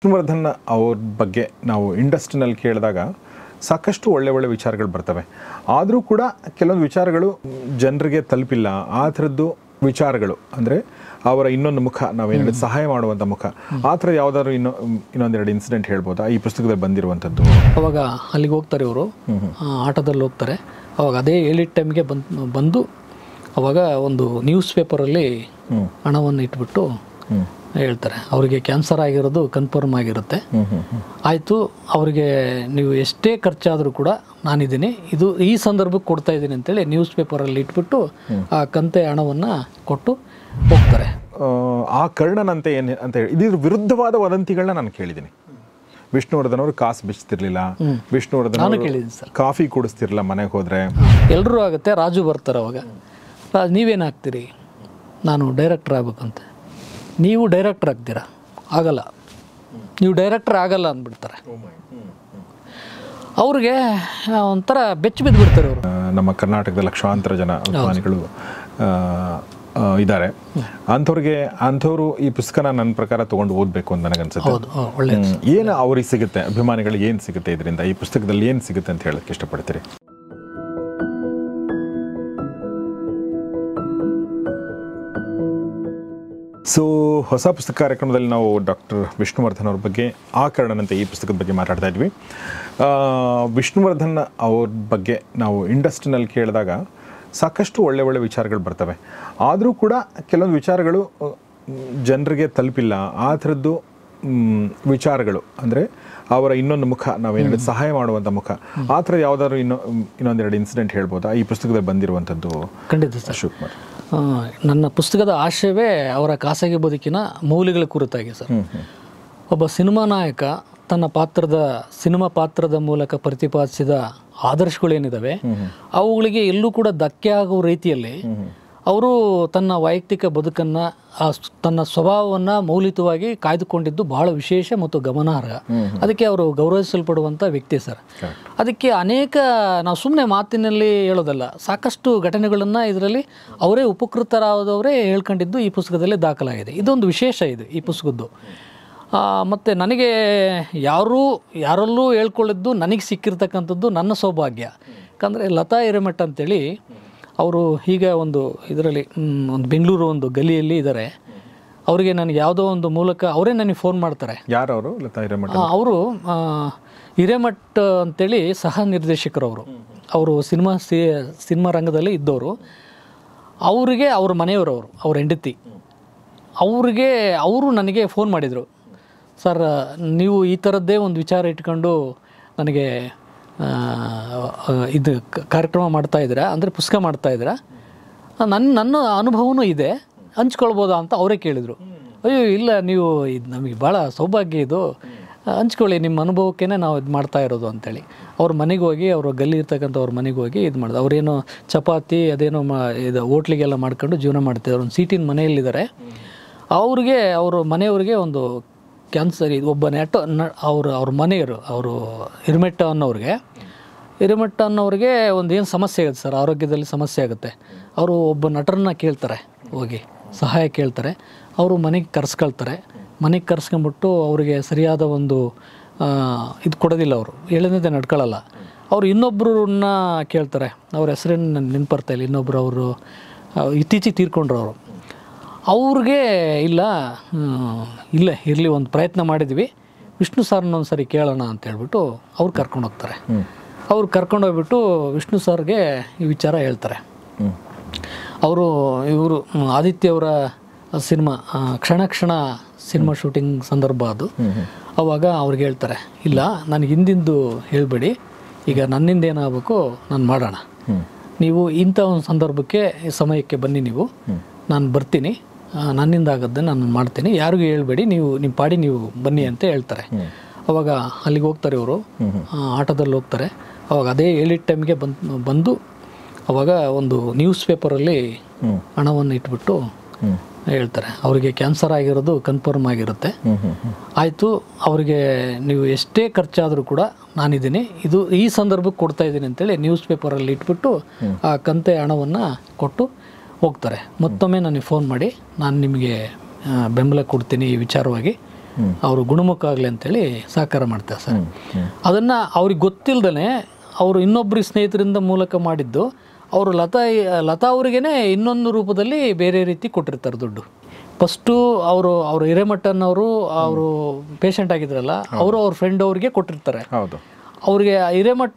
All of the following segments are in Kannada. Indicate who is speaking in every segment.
Speaker 1: ವಿಷ್ಣುವರ್ಧನ್ ಅವ್ರ ಬಗ್ಗೆ ನಾವು ಇಂಡಸ್ಟ್ರಿನಲ್ಲಿ ಕೇಳಿದಾಗ ಸಾಕಷ್ಟು ಒಳ್ಳೆ ಒಳ್ಳೆ ವಿಚಾರಗಳು ಬರ್ತವೆ ಆದರೂ ಕೂಡ ಕೆಲವೊಂದು ವಿಚಾರಗಳು ಜನರಿಗೆ ತಲುಪಿಲ್ಲ ಆ ಥರದ್ದು ವಿಚಾರಗಳು ಅಂದರೆ ಅವರ ಇನ್ನೊಂದು ಮುಖ ನಾವೇನು ಸಹಾಯ ಮಾಡುವಂಥ ಮುಖ ಆ ಥರ ಯಾವುದಾದ್ರು ಇನ್ನೊ ಇನ್ನೊಂದೆರಡು ಇನ್ಸಿಡೆಂಟ್ ಹೇಳ್ಬೋದಾ ಈ ಪುಸ್ತಕದಲ್ಲಿ ಬಂದಿರುವಂಥದ್ದು
Speaker 2: ಅವಾಗ ಅಲ್ಲಿಗೆ ಹೋಗ್ತಾರೆ ಇವರು ಆಟೋದಲ್ಲಿ ಹೋಗ್ತಾರೆ ಅವಾಗ ಅದೇ ಹೇಳಿದ ಟೈಮ್ಗೆ ಬಂದು ಬಂದು ಅವಾಗ ಒಂದು ನ್ಯೂಸ್ ಪೇಪರಲ್ಲಿ ಹಣವನ್ನು ಇಟ್ಬಿಟ್ಟು ಹೇಳ್ತಾರೆ ಅವರಿಗೆ ಕ್ಯಾನ್ಸರ್ ಆಗಿರೋದು ಕನ್ಫರ್ಮ್ ಆಗಿರುತ್ತೆ ಆಯಿತು ಅವರಿಗೆ ನೀವು ಎಷ್ಟೇ ಖರ್ಚಾದರೂ ಕೂಡ ನಾನಿದ್ದೀನಿ ಇದು ಈ ಸಂದರ್ಭಕ್ಕೆ ಕೊಡ್ತಾ ಇದ್ದೀನಿ ಅಂತೇಳಿ ನ್ಯೂಸ್ ಪೇಪರಲ್ಲಿ ಇಟ್ಬಿಟ್ಟು ಆ ಕಂತೆ ಹಣವನ್ನು ಕೊಟ್ಟು
Speaker 1: ಹೋಗ್ತಾರೆ ಆ ಕರ್ಣನಂತೆ ಏನು ಅಂತ ಹೇಳಿ ಇದ್ರ ವಿರುದ್ಧವಾದ ವದಂತಿಗಳನ್ನ ನಾನು ಕೇಳಿದ್ದೀನಿ ವಿಷ್ಣುವರ್ಧನ್ ಕಾಸು ಬಿಚ್ಚತಿರ್ಲಿಲ್ಲ ವಿಷ್ಣುವರ್ಧನ್ ಕಾಫಿ ಕುಡಿಸ್ತಿರ್ಲಿಲ್ಲ ಮನೆಗೆ ಹೋದರೆ
Speaker 2: ಎಲ್ಲರೂ ಆಗುತ್ತೆ ರಾಜು ಬರ್ತಾರೆ ಅವಾಗ ನೀವೇನು ಹಾಕ್ತೀರಿ ನಾನು ಡೈರೆಕ್ಟರ್ ಆಗ್ಬೇಕಂತೆ ನೀವು ಡೈರೆಕ್ಟರ್ ಆಗ್ತೀರಾ ಆಗಲ್ಲ ನೀವು ಡೈರೆಕ್ಟರ್ ಆಗಲ್ಲ ಅಂದ್ಬಿಡ್ತಾರೆ oh ಅವ್ರಿಗೆ ಒಂಥರ ಬೆಚ್ಚ ಬಿದ್ದುಬಿಡ್ತಾರೆ ಅವರು
Speaker 1: ನಮ್ಮ ಕರ್ನಾಟಕದ ಲಕ್ಷಾಂತರ ಜನ ಅಭಿಮಾನಿಗಳು ಇದ್ದಾರೆ ಅಂಥವ್ರಿಗೆ ಅಂಥವ್ರು ಈ ಪುಸ್ತಕನ ನನ್ನ ಪ್ರಕಾರ ತೊಗೊಂಡು ಓದಬೇಕು ಅಂತ ನನಗನ್ಸುತ್ತೆ ಏನು ಅವ್ರಿಗೆ ಸಿಗುತ್ತೆ ಅಭಿಮಾನಿಗಳಿಗೆ ಏನು ಸಿಗುತ್ತೆ ಇದರಿಂದ ಈ ಪುಸ್ತಕದಲ್ಲಿ ಏನು ಸಿಗುತ್ತೆ ಅಂತ ಹೇಳಕ್ಕೆ ಇಷ್ಟಪಡ್ತೀರಿ ಸೊ ಹೊಸ ಪುಸ್ತಕ ಕಾರ್ಯಕ್ರಮದಲ್ಲಿ ನಾವು ಡಾಕ್ಟರ್ ವಿಷ್ಣುವರ್ಧನ್ ಅವ್ರ ಬಗ್ಗೆ ಆ ಕಾರಣನಂತೆ ಈ ಪುಸ್ತಕದ ಬಗ್ಗೆ ಮಾತಾಡ್ತಾ ಇದ್ವಿ ವಿಷ್ಣುವರ್ಧನ್ ಅವ್ರ ಬಗ್ಗೆ ನಾವು ಇಂಡಸ್ಟ್ರಿನಲ್ಲಿ ಕೇಳಿದಾಗ ಸಾಕಷ್ಟು ಒಳ್ಳೆ ಒಳ್ಳೆ ವಿಚಾರಗಳು ಬರ್ತವೆ ಆದರೂ ಕೂಡ ಕೆಲವೊಂದು ವಿಚಾರಗಳು ಜನರಿಗೆ ತಲುಪಿಲ್ಲ ಆ ಥರದ್ದು ವಿಚಾರಗಳು ಅಂದರೆ ಅವರ ಇನ್ನೊಂದು ಮುಖ ನಾವೇನು ಸಹಾಯ ಮಾಡುವಂಥ ಮುಖ ಆ ಥರ ಯಾವುದಾದ್ರು ಇನ್ನೊ ಇನ್ನೊಂದೆರಡು ಇನ್ಸಿಡೆಂಟ್ ಹೇಳ್ಬೋದಾ ಈ ಪುಸ್ತಕದಲ್ಲಿ ಬಂದಿರುವಂಥದ್ದು ಖಂಡಿತ ಶಿವಕುಮಾರ್
Speaker 2: ನನ್ನ ಪುಸ್ತಕದ ಆಶಯವೇ ಅವರ ಖಾಸಗಿ ಬದುಕಿನ ಮೌಲ್ಯಗಳ ಕುರಿತಾಗಿ ಸರ್ ಒಬ್ಬ ಸಿನಿಮಾ ನಾಯಕ ತನ್ನ ಪಾತ್ರದ ಸಿನಿಮಾ ಪಾತ್ರದ ಮೂಲಕ ಪ್ರತಿಪಾದಿಸಿದ ಆದರ್ಶಗಳೇನಿದ್ದಾವೆ ಅವುಗಳಿಗೆ ಎಲ್ಲೂ ಕೂಡ ಧಕ್ಕೆ ಆಗುವ ರೀತಿಯಲ್ಲಿ ಅವರು ತನ್ನ ವೈಯಕ್ತಿಕ ಬದುಕನ್ನು ತನ್ನ ಸ್ವಭಾವವನ್ನು ಮೌಲಿತವಾಗಿ ಕಾಯ್ದುಕೊಂಡಿದ್ದು ಬಹಳ ವಿಶೇಷ ಮತ್ತು ಗಮನಾರ್ಹ ಅದಕ್ಕೆ ಅವರು ಗೌರವಿಸಲ್ಪಡುವಂಥ ವ್ಯಕ್ತಿ ಸರ್ ಅದಕ್ಕೆ ಅನೇಕ ನಾವು ಸುಮ್ಮನೆ ಮಾತಿನಲ್ಲಿ ಹೇಳೋದಲ್ಲ ಸಾಕಷ್ಟು ಘಟನೆಗಳನ್ನು ಇದರಲ್ಲಿ ಅವರೇ ಉಪಕೃತರಾದವರೇ ಹೇಳ್ಕೊಂಡಿದ್ದು ಈ ಪುಸ್ತಕದಲ್ಲಿ ದಾಖಲಾಗಿದೆ ಇದೊಂದು ವಿಶೇಷ ಇದು ಈ ಪುಸ್ತಕದ್ದು ಮತ್ತು ನನಗೆ ಯಾರೂ ಯಾರಲ್ಲೂ ಹೇಳ್ಕೊಳ್ಳಿದ್ದು ನನಗೆ ಸಿಕ್ಕಿರ್ತಕ್ಕಂಥದ್ದು ನನ್ನ ಸೌಭಾಗ್ಯ ಯಾಕಂದರೆ ಲತಾ ಹಿರೇಮಠ್ ಅಂತೇಳಿ ಅವರು ಹೀಗೆ ಒಂದು ಇದರಲ್ಲಿ ಒಂದು ಬೆಂಗಳೂರು ಒಂದು ಗಲಿಯಲ್ಲಿ ಇದ್ದಾರೆ ಅವರಿಗೆ ನನಗೆ ಯಾವುದೋ ಒಂದು ಮೂಲಕ ಅವರೇ ನನಗೆ ಫೋನ್ ಮಾಡ್ತಾರೆ ಯಾರು ಅವರು ಲತಾ ಹಿರೇಮಠ ಅವರು ಹಿರೇಮಠ ಅಂತೇಳಿ ಸಹ ನಿರ್ದೇಶಕರು ಅವರು ಅವರು ಸಿನಿಮಾ ಸಿ ಸಿನಿಮಾ ರಂಗದಲ್ಲಿ ಇದ್ದವರು ಅವರಿಗೆ ಅವ್ರ ಮನೆಯವರು ಅವರು ಅವ್ರ ಹೆಂಡತಿ ಅವ್ರಿಗೆ ಅವರು ನನಗೆ ಫೋನ್ ಮಾಡಿದರು ಸರ್ ನೀವು ಈ ಥರದ್ದೇ ಒಂದು ವಿಚಾರ ಇಟ್ಕೊಂಡು ನನಗೆ ಇದು ಕಾರ್ಯಕ್ರಮ ಮಾಡ್ತಾ ಇದ್ದೀರಾ ಅಂದರೆ ಪುಸ್ತಕ ಮಾಡ್ತಾ ನನ್ನ ನನ್ನ ಅನುಭವವೂ ಇದೆ ಹಂಚ್ಕೊಳ್ಬೋದಾ ಅಂತ ಅವರೇ ಕೇಳಿದರು ಅಯ್ಯೋ ಇಲ್ಲ ನೀವು ಇದು ನಮಗೆ ಭಾಳ ಸೌಭಾಗ್ಯ ಇದು ಹಂಚ್ಕೊಳ್ಳಿ ನಿಮ್ಮ ಅನುಭವಕ್ಕೇ ನಾವು ಇದು ಮಾಡ್ತಾ ಇರೋದು ಅಂತೇಳಿ ಅವ್ರ ಮನೆಗೆ ಹೋಗಿ ಅವರು ಗಲ್ಲಿ ಇರ್ತಕ್ಕಂಥ ಅವ್ರ ಮನೆಗೆ ಹೋಗಿ ಇದು ಮಾಡಿದ್ರು ಅವರೇನು ಚಪಾತಿ ಅದೇನೋ ಮಾ ಇದು ಹೋಟ್ಲಿಗೆಲ್ಲ ಮಾಡ್ಕೊಂಡು ಜೀವನ ಮಾಡ್ತಿದ್ದಾರೆ ಒಂದು ಸೀಟಿನ ಮನೆಯಲ್ಲಿದ್ದಾರೆ ಅವ್ರಿಗೆ ಅವರು ಮನೆಯವ್ರಿಗೆ ಒಂದು ಸರಿ ಇದು ಒಬ್ಬ ನ ಅವರು ಅವ್ರ ಮನೆಯವರು ಅವರು ಹಿರಿಮೆಟ್ಟ ಅನ್ನೋರಿಗೆ ಹಿರಿಮೆಟ್ಟ ಅನ್ನೋರಿಗೆ ಒಂದು ಏನು ಸಮಸ್ಯೆ ಆಗುತ್ತೆ ಸರ್ ಆರೋಗ್ಯದಲ್ಲಿ ಸಮಸ್ಯೆ ಆಗುತ್ತೆ ಅವರು ಒಬ್ಬ ನಟರನ್ನ ಕೇಳ್ತಾರೆ ಹೋಗಿ ಸಹಾಯ ಕೇಳ್ತಾರೆ ಅವರು ಮನೆಗೆ ಕರ್ಸ್ಕೊಳ್ತಾರೆ ಮನೆಗೆ ಕರೆಸ್ಕೊಂಬಿಟ್ಟು ಅವರಿಗೆ ಸರಿಯಾದ ಒಂದು ಇದು ಕೊಡೋದಿಲ್ಲ ಅವರು ಹೇಳಿದಂತೆ ನಡ್ಕೊಳ್ಳಲ್ಲ ಅವರು ಇನ್ನೊಬ್ಬರನ್ನ ಕೇಳ್ತಾರೆ ಅವ್ರ ಹೆಸರನ್ನು ನೆನ್ಪರ್ತಾಯಿಲ್ಲ ಇನ್ನೊಬ್ಬರು ಅವರು ಇತ್ತೀಚೆಗೆ ತೀರ್ಕೊಂಡ್ರು ಅವರು ಅವ್ರಿಗೆ ಇಲ್ಲ ಇಲ್ಲ ಇರಲಿ ಒಂದು ಪ್ರಯತ್ನ ಮಾಡಿದ್ವಿ ವಿಷ್ಣು ಸರ್ನೊಂದು ಸರಿ ಕೇಳೋಣ ಅಂತ ಹೇಳ್ಬಿಟ್ಟು ಅವ್ರು ಕರ್ಕೊಂಡು ಹೋಗ್ತಾರೆ ಅವ್ರು ಕರ್ಕೊಂಡೋಗ್ಬಿಟ್ಟು ವಿಷ್ಣು ಸಾರ್ಗೆ ಈ ವಿಚಾರ ಹೇಳ್ತಾರೆ ಅವರು ಇವರು ಆದಿತ್ಯವರ ಸಿನಿಮಾ ಕ್ಷಣ ಕ್ಷಣ ಸಿನಿಮಾ ಶೂಟಿಂಗ್ ಸಂದರ್ಭ ಅದು ಅವಾಗ ಅವ್ರಿಗೆ ಹೇಳ್ತಾರೆ ಇಲ್ಲ ನನಗೆ ಹಿಂದಿಂದು ಹೇಳ್ಬೇಡಿ ಈಗ ನನ್ನಿಂದ ಏನಾಗಬೇಕು ನಾನು ಮಾಡೋಣ ನೀವು ಇಂಥ ಒಂದು ಸಂದರ್ಭಕ್ಕೆ ಸಮಯಕ್ಕೆ ಬನ್ನಿ ನೀವು ನಾನು ಬರ್ತೀನಿ ನನ್ನಿಂದ ಆಗುತ್ತೆ ನಾನು ಮಾಡ್ತೀನಿ ಯಾರಿಗೂ ಹೇಳ್ಬೇಡಿ ನೀವು ನಿಮ್ಮ ಪಾಡಿ ನೀವು ಬನ್ನಿ ಅಂತ ಹೇಳ್ತಾರೆ ಅವಾಗ ಅಲ್ಲಿಗೆ ಹೋಗ್ತಾರೆ ಇವರು ಆಟೋದಲ್ಲಿ ಹೋಗ್ತಾರೆ ಅವಾಗ ಅದೇ ಹೇಳಿದ ಟೈಮ್ಗೆ ಬಂದು ಬಂದು ಅವಾಗ ಒಂದು ನ್ಯೂಸ್ ಪೇಪರಲ್ಲಿ ಹಣವನ್ನು ಇಟ್ಬಿಟ್ಟು ಹೇಳ್ತಾರೆ ಅವರಿಗೆ ಕ್ಯಾನ್ಸರ್ ಆಗಿರೋದು ಕನ್ಫರ್ಮ್ ಆಗಿರುತ್ತೆ ಆಯಿತು ಅವರಿಗೆ ನೀವು ಎಷ್ಟೇ ಖರ್ಚಾದರೂ ಕೂಡ ನಾನಿದ್ದೀನಿ ಇದು ಈ ಸಂದರ್ಭಕ್ಕೆ ಕೊಡ್ತಾ ಇದ್ದೀನಿ ಅಂತೇಳಿ ನ್ಯೂಸ್ ಪೇಪರಲ್ಲಿ ಇಟ್ಬಿಟ್ಟು ಆ ಕಂತೆ ಹಣವನ್ನು ಕೊಟ್ಟು ಹೋಗ್ತಾರೆ ಮತ್ತೊಮ್ಮೆ ನನಗೆ ಫೋನ್ ಮಾಡಿ ನಾನು ನಿಮಗೆ ಬೆಂಬಲ ಕೊಡ್ತೀನಿ ಈ ವಿಚಾರವಾಗಿ ಅವರು ಗುಣಮುಖ ಆಗಲಿ ಅಂತೇಳಿ ಸಹಕಾರ ಮಾಡ್ತಾರೆ ಸರ್ ಅದನ್ನು ಅವ್ರಿಗೆ ಗೊತ್ತಿಲ್ಲದೇ ಅವರು ಇನ್ನೊಬ್ಬರು ಸ್ನೇಹಿತರಿಂದ ಮೂಲಕ ಮಾಡಿದ್ದು ಅವರು ಲತಾ ಲತಾ ಅವರಿಗೇ ಇನ್ನೊಂದು ರೂಪದಲ್ಲಿ ಬೇರೆ ರೀತಿ ಕೊಟ್ಟಿರ್ತಾರೆ ದುಡ್ಡು ಫಸ್ಟು ಅವರು ಅವರು ಹಿರೇಮಠನವರು ಅವರು ಪೇಷಂಟ್ ಆಗಿದ್ರಲ್ಲ ಅವರು ಅವ್ರ ಫ್ರೆಂಡ್ ಅವ್ರಿಗೆ ಕೊಟ್ಟಿರ್ತಾರೆ ಅವ್ರಿಗೆ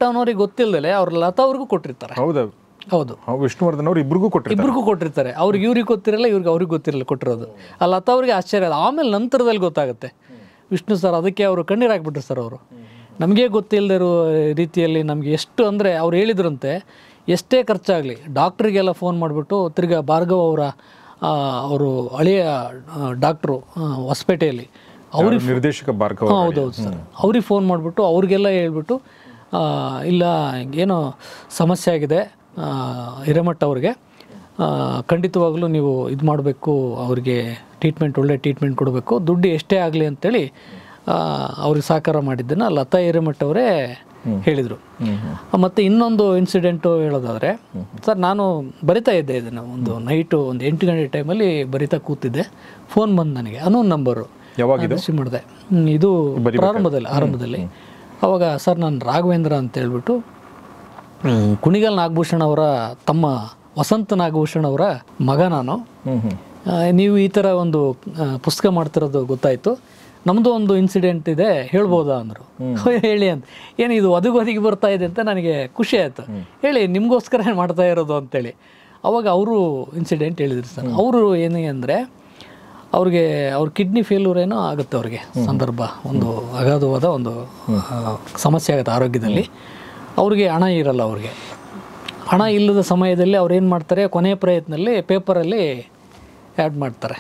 Speaker 2: ಅನ್ನೋರಿಗೆ ಗೊತ್ತಿಲ್ಲದೆ ಅವ್ರ ಲತಾ ಅವ್ರಿಗೂ ಕೊಟ್ಟಿರ್ತಾರೆ ಹೌದು ಹೌದು ವಿಷ್ಣುವರ್ಧನ್ ಅವ್ರು ಇಬ್ರಿಗೂ ಕೊಟ್ಟರು ಇಬ್ರಿಗೂ ಕೊಟ್ಟಿರ್ತಾರೆ ಅವ್ರಿಗೆ ಇವ್ರಿಗೆ ಗೊತ್ತಿರಲ್ಲ ಇವ್ರಿಗೆ ಅವ್ರಿಗೆ ಗೊತ್ತಿರಲ್ಲ ಕೊಟ್ಟಿರೋದು ಅಲ್ಲ ಅಥವಾ ಅವ್ರಿಗೆ ಆಶ್ಚರ್ಯ ಅಲ್ಲ ಆಮೇಲೆ ನಂತರದಲ್ಲಿ ಗೊತ್ತಾಗುತ್ತೆ ವಿಷ್ಣು ಸರ್ ಅದಕ್ಕೆ ಅವರು ಕಣ್ಣೀರಾಕ್ಬಿಟ್ರು ಸರ್ ಅವರು ನಮಗೆ ಗೊತ್ತಿಲ್ಲದಿರೋ ರೀತಿಯಲ್ಲಿ ನಮಗೆ ಎಷ್ಟು ಅಂದರೆ ಅವ್ರು ಹೇಳಿದ್ರಂತೆ ಎಷ್ಟೇ ಖರ್ಚಾಗಲಿ ಡಾಕ್ಟ್ರಿಗೆಲ್ಲ ಫೋನ್ ಮಾಡಿಬಿಟ್ಟು ತಿರ್ಗಾ ಭಾರ್ಗವ್ ಅವರ ಅವರು ಹಳೆಯ ಡಾಕ್ಟ್ರು ಹೊಸಪೇಟೆಯಲ್ಲಿ ಅವ್ರಿಗೆ ನಿರ್ದೇಶಕ
Speaker 1: ಭಾರ್ಗವ ಹೌದು ಸರ್
Speaker 2: ಅವ್ರಿಗೆ ಫೋನ್ ಮಾಡಿಬಿಟ್ಟು ಅವ್ರಿಗೆಲ್ಲ ಹೇಳ್ಬಿಟ್ಟು ಇಲ್ಲ ಏನೋ ಸಮಸ್ಯೆ ಆಗಿದೆ ಹಿರೇಮಠ್ ಅವ್ರಿಗೆ ಖಂಡಿತವಾಗಲೂ ನೀವು ಇದು ಮಾಡಬೇಕು ಅವ್ರಿಗೆ ಟ್ರೀಟ್ಮೆಂಟ್ ಒಳ್ಳೆ ಟ್ರೀಟ್ಮೆಂಟ್ ಕೊಡಬೇಕು ದುಡ್ಡು ಎಷ್ಟೇ ಆಗಲಿ ಅಂತೇಳಿ ಅವ್ರಿಗೆ ಸಹಕಾರ ಮಾಡಿದ್ದನ್ನು ಲತಾ ಹಿರೇಮಠ್ ಅವರೇ ಹೇಳಿದರು ಮತ್ತು ಇನ್ನೊಂದು ಇನ್ಸಿಡೆಂಟು ಹೇಳೋದಾದರೆ ಸರ್ ನಾನು ಬರಿತಾ ಇದ್ದೆ ಇದನ್ನು ಒಂದು ನೈಟು ಒಂದು ಎಂಟು ಗಂಟೆ ಟೈಮಲ್ಲಿ ಬರಿತಾ ಕೂತಿದ್ದೆ ಫೋನ್ ಬಂದು ನನಗೆ ಅನ್ನೋ ನಂಬರು ರಿಸೀವ್ ಮಾಡಿದೆ ಇದು ಪ್ರಾರಂಭದಲ್ಲಿ ಆರಂಭದಲ್ಲಿ ಅವಾಗ ಸರ್ ನಾನು ರಾಘವೇಂದ್ರ ಅಂತ ಹೇಳ್ಬಿಟ್ಟು ಕುಣಿಗಲ್ ನಾಗಭೂಷಣ ಅವರ ತಮ್ಮ ವಸಂತ ನಾಗಭೂಷಣ್ ಅವರ ಮಗ ನಾನು ನೀವು ಈ ಥರ ಒಂದು ಪುಸ್ತಕ ಮಾಡ್ತಿರೋದು ಗೊತ್ತಾಯಿತು ನಮ್ಮದು ಒಂದು ಇನ್ಸಿಡೆಂಟ್ ಇದೆ ಹೇಳ್ಬೋದಾ ಅಂದರು ಹೇಳಿ ಅಂತ ಏನು ಇದು ಒದಗಿ ಬರ್ತಾ ಇದೆ ಅಂತ ನನಗೆ ಖುಷಿ ಆಯಿತು ಹೇಳಿ ನಿಮಗೋಸ್ಕರ ಮಾಡ್ತಾ ಇರೋದು ಅಂತೇಳಿ ಅವಾಗ ಅವರು ಇನ್ಸಿಡೆಂಟ್ ಹೇಳಿದ್ರು ಸರ್ ಅವರು ಏನೇ ಅಂದರೆ ಅವ್ರಿಗೆ ಅವ್ರ ಕಿಡ್ನಿ ಫೇಲ್ಯೂರ್ ಏನೋ ಆಗುತ್ತೆ ಅವ್ರಿಗೆ ಸಂದರ್ಭ ಒಂದು ಅಗಾಧವಾದ ಒಂದು ಸಮಸ್ಯೆ ಆಗುತ್ತೆ ಆರೋಗ್ಯದಲ್ಲಿ ಅವ್ರಿಗೆ ಹಣ ಇರಲ್ಲ ಅವ್ರಿಗೆ ಹಣ ಇಲ್ಲದ ಸಮಯದಲ್ಲಿ ಅವ್ರು ಏನು ಮಾಡ್ತಾರೆ ಕೊನೆಯ ಪ್ರಯತ್ನದಲ್ಲಿ ಪೇಪರಲ್ಲಿ ಆ್ಯಡ್ ಮಾಡ್ತಾರೆ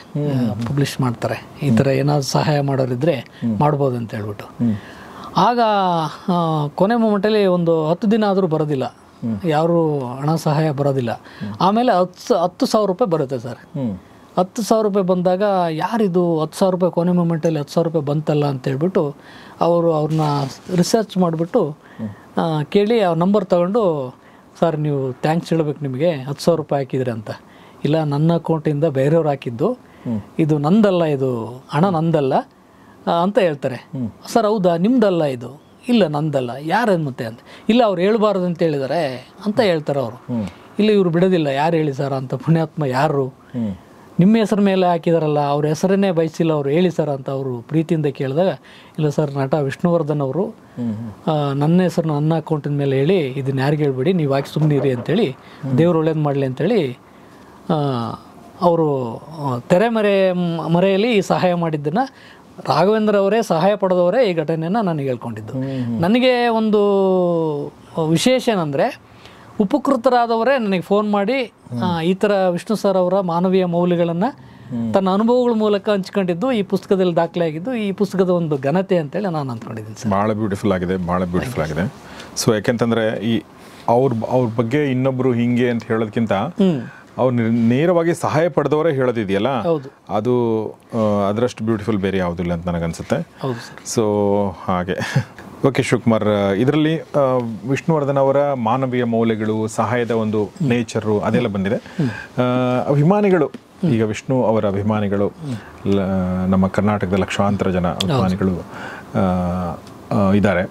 Speaker 2: ಪಬ್ಲಿಷ್ ಮಾಡ್ತಾರೆ ಈ ಥರ ಏನಾದರೂ ಸಹಾಯ ಮಾಡೋರಿದ್ದರೆ ಮಾಡ್ಬೋದು ಅಂತ ಹೇಳ್ಬಿಟ್ಟು ಆಗ ಕೊನೆ ಮೂಮೆಂಟಲ್ಲಿ ಒಂದು ಹತ್ತು ದಿನ ಆದರೂ ಬರೋದಿಲ್ಲ ಯಾರು ಹಣ ಸಹಾಯ ಬರೋದಿಲ್ಲ ಆಮೇಲೆ ಹತ್ತು ಹತ್ತು ಸಾವಿರ ರೂಪಾಯಿ ಬರುತ್ತೆ ಸರ್ ಹತ್ತು ಸಾವಿರ ರೂಪಾಯಿ ಬಂದಾಗ ಯಾರಿದು ಹತ್ತು ಸಾವಿರ ರೂಪಾಯಿ ಕೊನೆ ಮೂಮೆಂಟಲ್ಲಿ ಹತ್ತು ಸಾವಿರ ರೂಪಾಯಿ ಬಂತಲ್ಲ ಅಂತೇಳ್ಬಿಟ್ಟು ಅವರು ಅವ್ರನ್ನ ರಿಸರ್ಚ್ ಮಾಡಿಬಿಟ್ಟು ಕೇಳಿ ಅವ್ರ ನಂಬರ್ ತೊಗೊಂಡು ಸರ್ ನೀವು ಥ್ಯಾಂಕ್ಸ್ ಹೇಳಬೇಕು ನಿಮಗೆ ಹತ್ತು ಸಾವಿರ ರೂಪಾಯಿ ಹಾಕಿದ್ರಿ ಅಂತ ಇಲ್ಲ ನನ್ನ ಅಕೌಂಟಿಂದ ಬೇರೆಯವ್ರು ಹಾಕಿದ್ದು ಇದು ನಂದಲ್ಲ ಇದು ಹಣ ನಂದಲ್ಲ ಅಂತ ಹೇಳ್ತಾರೆ ಸರ್ ಹೌದಾ ನಿಮ್ದಲ್ಲ ಇದು ಇಲ್ಲ ನಂದಲ್ಲ ಯಾರು ಮತ್ತೆ ಅಂತ ಇಲ್ಲ ಅವ್ರು ಹೇಳ್ಬಾರ್ದು ಅಂತ ಹೇಳಿದಾರೆ ಅಂತ ಹೇಳ್ತಾರೆ ಅವರು ಇಲ್ಲ ಇವರು ಬಿಡೋದಿಲ್ಲ ಯಾರು ಹೇಳಿ ಸರ್ ಅಂತ ಪುಣ್ಯಾತ್ಮ ಯಾರು ನಿಮ್ಮ ಹೆಸರು ಮೇಲೆ ಹಾಕಿದಾರಲ್ಲ ಅವ್ರ ಹೆಸರನ್ನೇ ಬಯಸಿಲ್ಲ ಅವರು ಹೇಳಿ ಸರ್ ಅಂತ ಅವರು ಪ್ರೀತಿಯಿಂದ ಕೇಳಿದಾಗ ಇಲ್ಲ ಸರ್ ನಟ ವಿಷ್ಣುವರ್ಧನ್ ಅವರು ನನ್ನ ಹೆಸರು ನನ್ನ ಅಕೌಂಟಿನ ಮೇಲೆ ಹೇಳಿ ಇದನ್ನ ಯಾರಿಗೆ ಹೇಳ್ಬೇಡಿ ನೀವು ಹಾಕಿ ಸುಮ್ಮನಿರಿ ಅಂತೇಳಿ ದೇವ್ರು ಒಳ್ಳೇದು ಮಾಡಲಿ ಅಂತೇಳಿ ಅವರು ತೆರೆಮರೆ ಮರೆಯಲ್ಲಿ ಈ ಸಹಾಯ ಮಾಡಿದ್ದನ್ನು ರಾಘವೇಂದ್ರ ಅವರೇ ಸಹಾಯ ಪಡೆದವರೇ ಈ ಘಟನೆಯನ್ನು ನಾನು ಹೇಳ್ಕೊಂಡಿದ್ದು ನನಗೆ ಒಂದು ವಿಶೇಷ ಏನಂದರೆ ಉಪಕೃತರಾದವರೇ ನನಗೆ ಫೋನ್ ಮಾಡಿ ಈ ಥರ ವಿಷ್ಣು ಸರ್ ಅವರ ಮಾನವೀಯ ಮೌಲ್ಯಗಳನ್ನು ತನ್ನ ಅನುಭವಗಳ ಮೂಲಕ ಹಂಚ್ಕೊಂಡಿದ್ದು ಈ ಪುಸ್ತಕದಲ್ಲಿ ದಾಖಲೆ ಆಗಿದ್ದು ಈ ಪುಸ್ತಕದ ಒಂದು ಘನತೆ ಅಂತೇಳಿ ನಾನು ಅಂದ್ಕೊಂಡಿದ್ದೀನಿ
Speaker 1: ಸರ್ ಭಾಳ ಬ್ಯೂಟಿಫುಲ್ ಆಗಿದೆ ಭಾಳ ಬ್ಯೂಟಿಫುಲ್ ಆಗಿದೆ ಸೊ ಯಾಕೆಂತಂದ್ರೆ ಈ ಅವ್ರ ಅವ್ರ ಬಗ್ಗೆ ಇನ್ನೊಬ್ಬರು ಹಿಂಗೆ ಅಂತ ಹೇಳೋದಕ್ಕಿಂತ ಅವ್ರು ನೇರವಾಗಿ ಸಹಾಯ ಪಡೆದವರೇ ಹೇಳೋದಿದೆಯಲ್ಲ ಅದು ಅದರಷ್ಟು ಬ್ಯೂಟಿಫುಲ್ ಬೇರೆ ಯಾವುದಿಲ್ಲ ಅಂತ ನನಗನ್ಸುತ್ತೆ ಸೊ ಹಾಗೆ ಓಕೆ ಶಿವಕುಮಾರ್ ಇದರಲ್ಲಿ ವಿಷ್ಣುವರ್ಧನ್ ಅವರ ಮಾನವೀಯ ಮೌಲ್ಯಗಳು ಸಹಾಯದ ಒಂದು ನೇಚರು ಅದೆಲ್ಲ ಬಂದಿದೆ ಅಭಿಮಾನಿಗಳು ಈಗ ವಿಷ್ಣು ಅವರ ಅಭಿಮಾನಿಗಳು ನಮ್ಮ ಕರ್ನಾಟಕದ ಲಕ್ಷಾಂತರ ಜನ ಅಭಿಮಾನಿಗಳು ಇದ್ದಾರೆ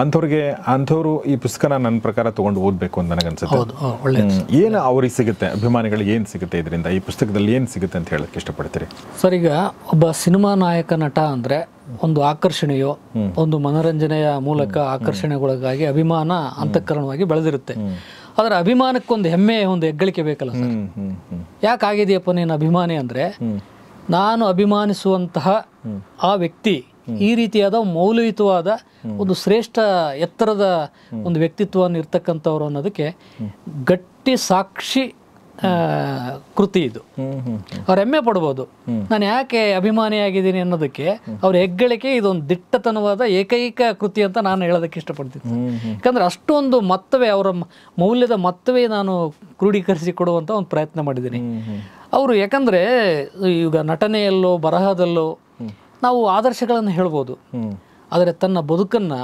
Speaker 1: ಅಂಥವ್ರಿಗೆ ಅಂಥವ್ರು ಈ ಪುಸ್ತಕನ ನನ್ನ ಪ್ರಕಾರ ತಗೊಂಡು ಓದಬೇಕು ಅಂತ ನನಗನ್ಸುತ್ತೆ ಏನು ಅವ್ರಿಗೆ ಸಿಗುತ್ತೆ ಅಭಿಮಾನಿಗಳು ಏನು ಸಿಗುತ್ತೆ ಇದರಿಂದ ಈ ಪುಸ್ತಕದಲ್ಲಿ ಏನು ಸಿಗುತ್ತೆ ಅಂತ ಹೇಳಕ್ಕೆ ಇಷ್ಟಪಡ್ತೀರಿ
Speaker 2: ಸರ್ ಈಗ ಒಬ್ಬ ಸಿನಿಮಾ ನಾಯಕ ನಟ ಅಂದರೆ ಒಂದು ಆಕರ್ಷಣೆಯೋ ಒಂದು ಮನೋರಂಜನೆಯ ಮೂಲಕ ಆಕರ್ಷಣೆಗೊಳಗಾಗಿ ಅಭಿಮಾನ ಅಂತಃಕರಣವಾಗಿ ಬೆಳೆದಿರುತ್ತೆ ಆದ್ರೆ ಅಭಿಮಾನಕ್ಕೊಂದು ಹೆಮ್ಮೆ ಒಂದು ಹೆಗ್ಗಳಿಕೆ ಬೇಕಲ್ಲ ಸರ್ ಯಾಕಾಗಿದೆಯಪ್ಪ ನೀನು ಅಭಿಮಾನಿ ಅಂದ್ರೆ ನಾನು ಅಭಿಮಾನಿಸುವಂತಹ ಆ ವ್ಯಕ್ತಿ ಈ ರೀತಿಯಾದ ಮೌಲ್ಯಯುತವಾದ ಒಂದು ಶ್ರೇಷ್ಠ ಎತ್ತರದ ಒಂದು ವ್ಯಕ್ತಿತ್ವವನ್ನು ಇರ್ತಕ್ಕಂಥವ್ರು ಅನ್ನೋದಕ್ಕೆ ಗಟ್ಟಿ ಸಾಕ್ಷಿ ಕೃತಿ ಇದು ಅವ್ರು ಹೆಮ್ಮೆ ಪಡ್ಬೋದು ನಾನು ಯಾಕೆ ಅಭಿಮಾನಿಯಾಗಿದ್ದೀನಿ ಅನ್ನೋದಕ್ಕೆ ಅವ್ರ ಹೆಗ್ಗಳಿಕೆ ಇದೊಂದು ದಿಟ್ಟತನವಾದ ಏಕೈಕ ಕೃತಿ ಅಂತ ನಾನು ಹೇಳೋದಕ್ಕೆ ಇಷ್ಟಪಡ್ತೀನಿ ಯಾಕಂದ್ರೆ ಅಷ್ಟೊಂದು ಮತ್ತವೇ ಅವರ ಮೌಲ್ಯದ ಮತ್ತವೇ ನಾನು ಕ್ರೋಢೀಕರಿಸಿ ಕೊಡುವಂಥ ಒಂದು ಪ್ರಯತ್ನ ಮಾಡಿದ್ದೀನಿ ಅವರು ಯಾಕಂದರೆ ಈಗ ನಟನೆಯಲ್ಲೋ ಬರಹದಲ್ಲೋ ನಾವು ಆದರ್ಶಗಳನ್ನು ಹೇಳ್ಬೋದು ಆದರೆ ತನ್ನ ಬದುಕನ್ನು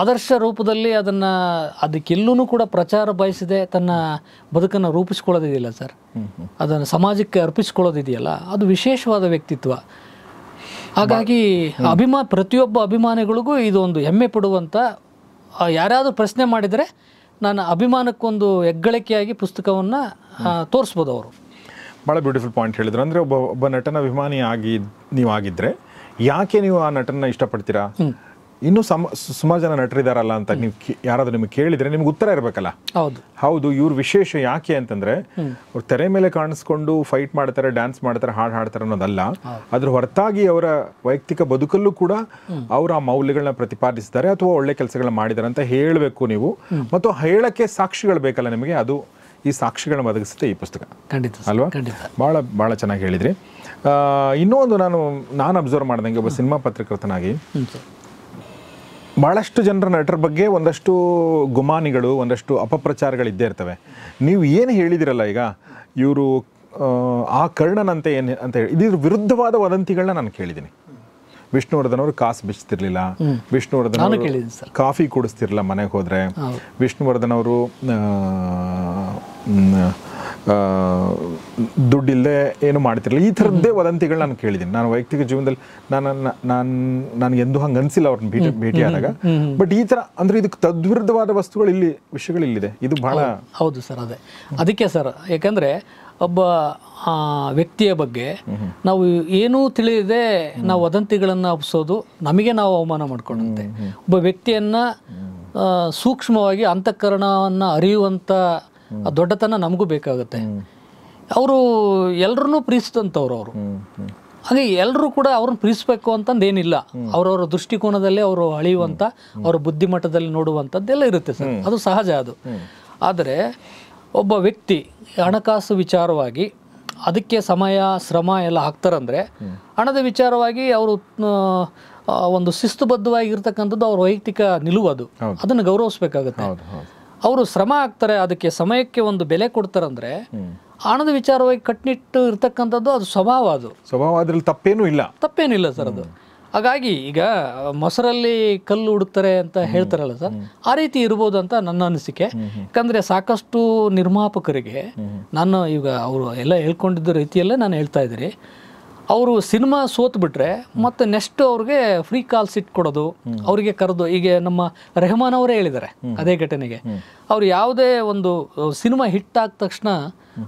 Speaker 2: ಆದರ್ಶ ರೂಪದಲ್ಲಿ ಅದನ್ನು ಅದಕ್ಕೆಲ್ಲೂ ಕೂಡ ಪ್ರಚಾರ ಬಯಸದೆ ತನ್ನ ಬದುಕನ್ನು ರೂಪಿಸ್ಕೊಳ್ಳೋದಿದೆಯಲ್ಲ ಸರ್ ಅದನ್ನು ಸಮಾಜಕ್ಕೆ ಅರ್ಪಿಸ್ಕೊಳ್ಳೋದಿದೆಯಲ್ಲ ಅದು ವಿಶೇಷವಾದ ವ್ಯಕ್ತಿತ್ವ ಹಾಗಾಗಿ ಅಭಿಮಾ ಪ್ರತಿಯೊಬ್ಬ ಅಭಿಮಾನಿಗಳಿಗೂ ಇದೊಂದು ಹೆಮ್ಮೆ ಪಡುವಂಥ ಯಾರಾದರೂ ಪ್ರಶ್ನೆ ಮಾಡಿದರೆ ನಾನು ಅಭಿಮಾನಕ್ಕೊಂದು ಹೆಗ್ಗಳಿಕೆಯಾಗಿ ಪುಸ್ತಕವನ್ನು ತೋರಿಸ್ಬೋದು ಅವರು
Speaker 1: ಭಾಳ ಬ್ಯೂಟಿಫುಲ್ ಪಾಯಿಂಟ್ ಹೇಳಿದ್ರು ಅಂದರೆ ಒಬ್ಬ ಒಬ್ಬ ನಟನ ಅಭಿಮಾನಿ ಆಗಿ ಆಗಿದ್ರೆ ಯಾಕೆ ನೀವು ಆ ನಟನ ಇಷ್ಟಪಡ್ತೀರಾ ಇನ್ನೂ ಸಮ ಸುಮಾರು ಜನ ನಟರಿದಾರಲ್ಲ ಅಂತ ನೀವು ಯಾರಾದರೂ ನಿಮಗೆ ಕೇಳಿದ್ರೆ ನಿಮ್ಗೆ ಉತ್ತರ ಇರಬೇಕಲ್ಲ ಹೌದು ಹೌದು ಇವ್ರ ವಿಶೇಷ ಯಾಕೆ ಅಂತಂದ್ರೆ ಅವ್ರು ತೆರೆ ಮೇಲೆ ಕಾಣಿಸ್ಕೊಂಡು ಫೈಟ್ ಮಾಡ್ತಾರೆ ಡ್ಯಾನ್ಸ್ ಮಾಡ್ತಾರೆ ಹಾಡು ಹಾಡ್ತಾರೆ ಅನ್ನೋದಲ್ಲ ಅದ್ರ ಹೊರತಾಗಿ ಅವರ ವೈಯಕ್ತಿಕ ಬದುಕಲ್ಲೂ ಕೂಡ ಅವ್ರ ಆ ಮೌಲ್ಯಗಳನ್ನ ಪ್ರತಿಪಾದಿಸಿದ್ದಾರೆ ಅಥವಾ ಒಳ್ಳೆ ಕೆಲಸಗಳನ್ನ ಮಾಡಿದ್ದಾರೆ ಅಂತ ಹೇಳಬೇಕು ನೀವು ಮತ್ತು ಹೇಳಕ್ಕೆ ಸಾಕ್ಷಿಗಳು ಬೇಕಲ್ಲ ನಿಮಗೆ ಅದು ಈ ಸಾಕ್ಷಿಗಳನ್ನ ಒದಗಿಸುತ್ತೆ ಈ ಪುಸ್ತಕ ಖಂಡಿತ ಅಲ್ವಾ ಭಾಳ ಭಾಳ ಚೆನ್ನಾಗಿ ಹೇಳಿದ್ರಿ ಇನ್ನೂ ಒಂದು ನಾನು ನಾನು ಅಬ್ಸರ್ವ್ ಮಾಡ್ದಂಗೆ ಒಬ್ಬ ಸಿನಿಮಾ ಪತ್ರಕರ್ತನಾಗಿ ಬಹಳಷ್ಟು ಜನರ ನಟರ ಬಗ್ಗೆ ಒಂದಷ್ಟು ಗುಮಾನಿಗಳು ಒಂದಷ್ಟು ಇದ್ದೇ ಇರ್ತವೆ ನೀವು ಏನು ಹೇಳಿದಿರಲ್ಲ ಈಗ ಇವರು ಆ ಕರ್ಣನಂತೆ ಏನು ಅಂತ ಹೇಳಿ ಇದ್ರ ವಿರುದ್ಧವಾದ ವದಂತಿಗಳನ್ನ ನಾನು ಕೇಳಿದ್ದೀನಿ ವಿಷ್ಣುವರ್ಧನ್ ಅವರು ಕಾಸು ಬಿಚ್ತಿರ್ಲಿಲ್ಲ ವಿಷ್ಣುವರ್ಧನ್ ಕಾಫಿ ಕುಡಿಸ್ತಿರ್ಲಿಲ್ಲ ಮನೆಗೆ ಹೋದ್ರೆ ವಿಷ್ಣುವರ್ಧನ್ ಅವರು ದುಡ್ಡಿಲ್ಲದೆ ಏನು ಮಾಡ್ತಿರಲಿಲ್ಲ ಈ ಥರದ್ದೇ ವದಂತಿಗಳು ನಾನು ಕೇಳಿದ್ದೀನಿ ನಾನು ವೈಯಕ್ತಿಕ ಜೀವನದಲ್ಲಿ ನಾನು ನಾನು ನನಗೆ ಎಂದೂ ಹಂಗೆ ಅನಿಸಿಲ್ಲ ಅವ್ರನ್ನ ಭೇಟಿ ಭೇಟಿಯಾದಾಗ ಬಟ್ ಈ ಥರ ಅಂದರೆ ಇದಕ್ಕೆ ತದ್ವಿರುದ್ಧವಾದ ವಸ್ತುಗಳು ಇಲ್ಲಿ ಇಲ್ಲಿದೆ ಇದು ಭಾಳ
Speaker 2: ಹೌದು ಸರ್ ಅದೇ ಅದಕ್ಕೆ ಸರ್ ಯಾಕಂದರೆ ಒಬ್ಬ ವ್ಯಕ್ತಿಯ ಬಗ್ಗೆ ನಾವು ಏನೂ ತಿಳಿಯದೆ ನಾವು ವದಂತಿಗಳನ್ನು ಹಬ್ಸೋದು ನಮಗೆ ನಾವು ಅವಮಾನ ಮಾಡ್ಕೊಂಡಂತೆ ಒಬ್ಬ ವ್ಯಕ್ತಿಯನ್ನು ಸೂಕ್ಷ್ಮವಾಗಿ ಅಂತಃಕರಣವನ್ನು ಅರಿಯುವಂಥ ಆ ದೊಡ್ಡತನ ನಮಗೂ ಬೇಕಾಗುತ್ತೆ ಅವರು ಎಲ್ಲರನ್ನೂ ಪ್ರೀತಿಸಿದಂಥವ್ರು ಅವರು ಹಾಗೆ ಎಲ್ಲರೂ ಕೂಡ ಅವ್ರನ್ನ ಪ್ರೀತಿಸಬೇಕು ಅಂತಂದೇನಿಲ್ಲ ಅವ್ರವ್ರ ದೃಷ್ಟಿಕೋನದಲ್ಲಿ ಅವರು ಅಳಿಯುವಂಥ ಅವ್ರ ಬುದ್ಧಿಮಟ್ಟದಲ್ಲಿ ನೋಡುವಂಥದ್ದೆಲ್ಲ ಇರುತ್ತೆ ಸರ್ ಅದು ಸಹಜ ಅದು ಆದರೆ ಒಬ್ಬ ವ್ಯಕ್ತಿ ಹಣಕಾಸು ವಿಚಾರವಾಗಿ ಅದಕ್ಕೆ ಸಮಯ ಶ್ರಮ ಎಲ್ಲ ಹಾಕ್ತಾರಂದ್ರೆ ಹಣದ ವಿಚಾರವಾಗಿ ಅವರು ಒಂದು ಶಿಸ್ತುಬದ್ಧವಾಗಿರ್ತಕ್ಕಂಥದ್ದು ಅವ್ರ ವೈಯಕ್ತಿಕ ನಿಲುವು ಅದು ಅದನ್ನು ಗೌರವಿಸ್ಬೇಕಾಗುತ್ತೆ ಅವರು ಶ್ರಮ ಆಗ್ತಾರೆ ಅದಕ್ಕೆ ಸಮಯಕ್ಕೆ ಒಂದು ಬೆಲೆ ಕೊಡ್ತಾರಂದ್ರೆ ಹಣದ ವಿಚಾರವಾಗಿ ಕಟ್ನಿಟ್ಟು ಇರ್ತಕ್ಕಂಥದ್ದು ಅದು ಸ್ವಭಾವ ಅದು ಸ್ವಭಾವ ಅದ್ರಲ್ಲಿ ತಪ್ಪೇನೂ ಇಲ್ಲ ತಪ್ಪೇನಿಲ್ಲ ಸರ್ ಅದು ಹಾಗಾಗಿ ಈಗ ಮೊಸರಲ್ಲಿ ಕಲ್ಲು ಹುಡುಕ್ತಾರೆ ಅಂತ ಹೇಳ್ತಾರಲ್ಲ ಸರ್ ಆ ರೀತಿ ಇರ್ಬೋದು ಅಂತ ನನ್ನ ಅನಿಸಿಕೆ ಯಾಕಂದರೆ ಸಾಕಷ್ಟು ನಿರ್ಮಾಪಕರಿಗೆ ನಾನು ಈಗ ಅವರು ಎಲ್ಲ ಹೇಳ್ಕೊಂಡಿದ್ದ ರೀತಿಯಲ್ಲೇ ನಾನು ಹೇಳ್ತಾ ಇದ್ದೀನಿ ಅವರು ಸಿನಿಮಾ ಸೋತ್ಬಿಟ್ರೆ ಬಿಟ್ರೆ ಮತ್ತೆ ನೆಕ್ಸ್ಟ್ ಅವ್ರಿಗೆ ಫ್ರೀ ಕಾಲ್ ಸಿಟ್ ಕೊಡೋದು ಅವರಿಗೆ ಕರೆದು ಈಗ ನಮ್ಮ ರೆಹಮಾನ್ ಅವರೇ ಹೇಳಿದ್ದಾರೆ ಅದೇ ಘಟನೆಗೆ ಅವ್ರು ಯಾವುದೇ ಒಂದು ಸಿನಿಮಾ ಹಿಟ್ ಆದ ತಕ್ಷಣ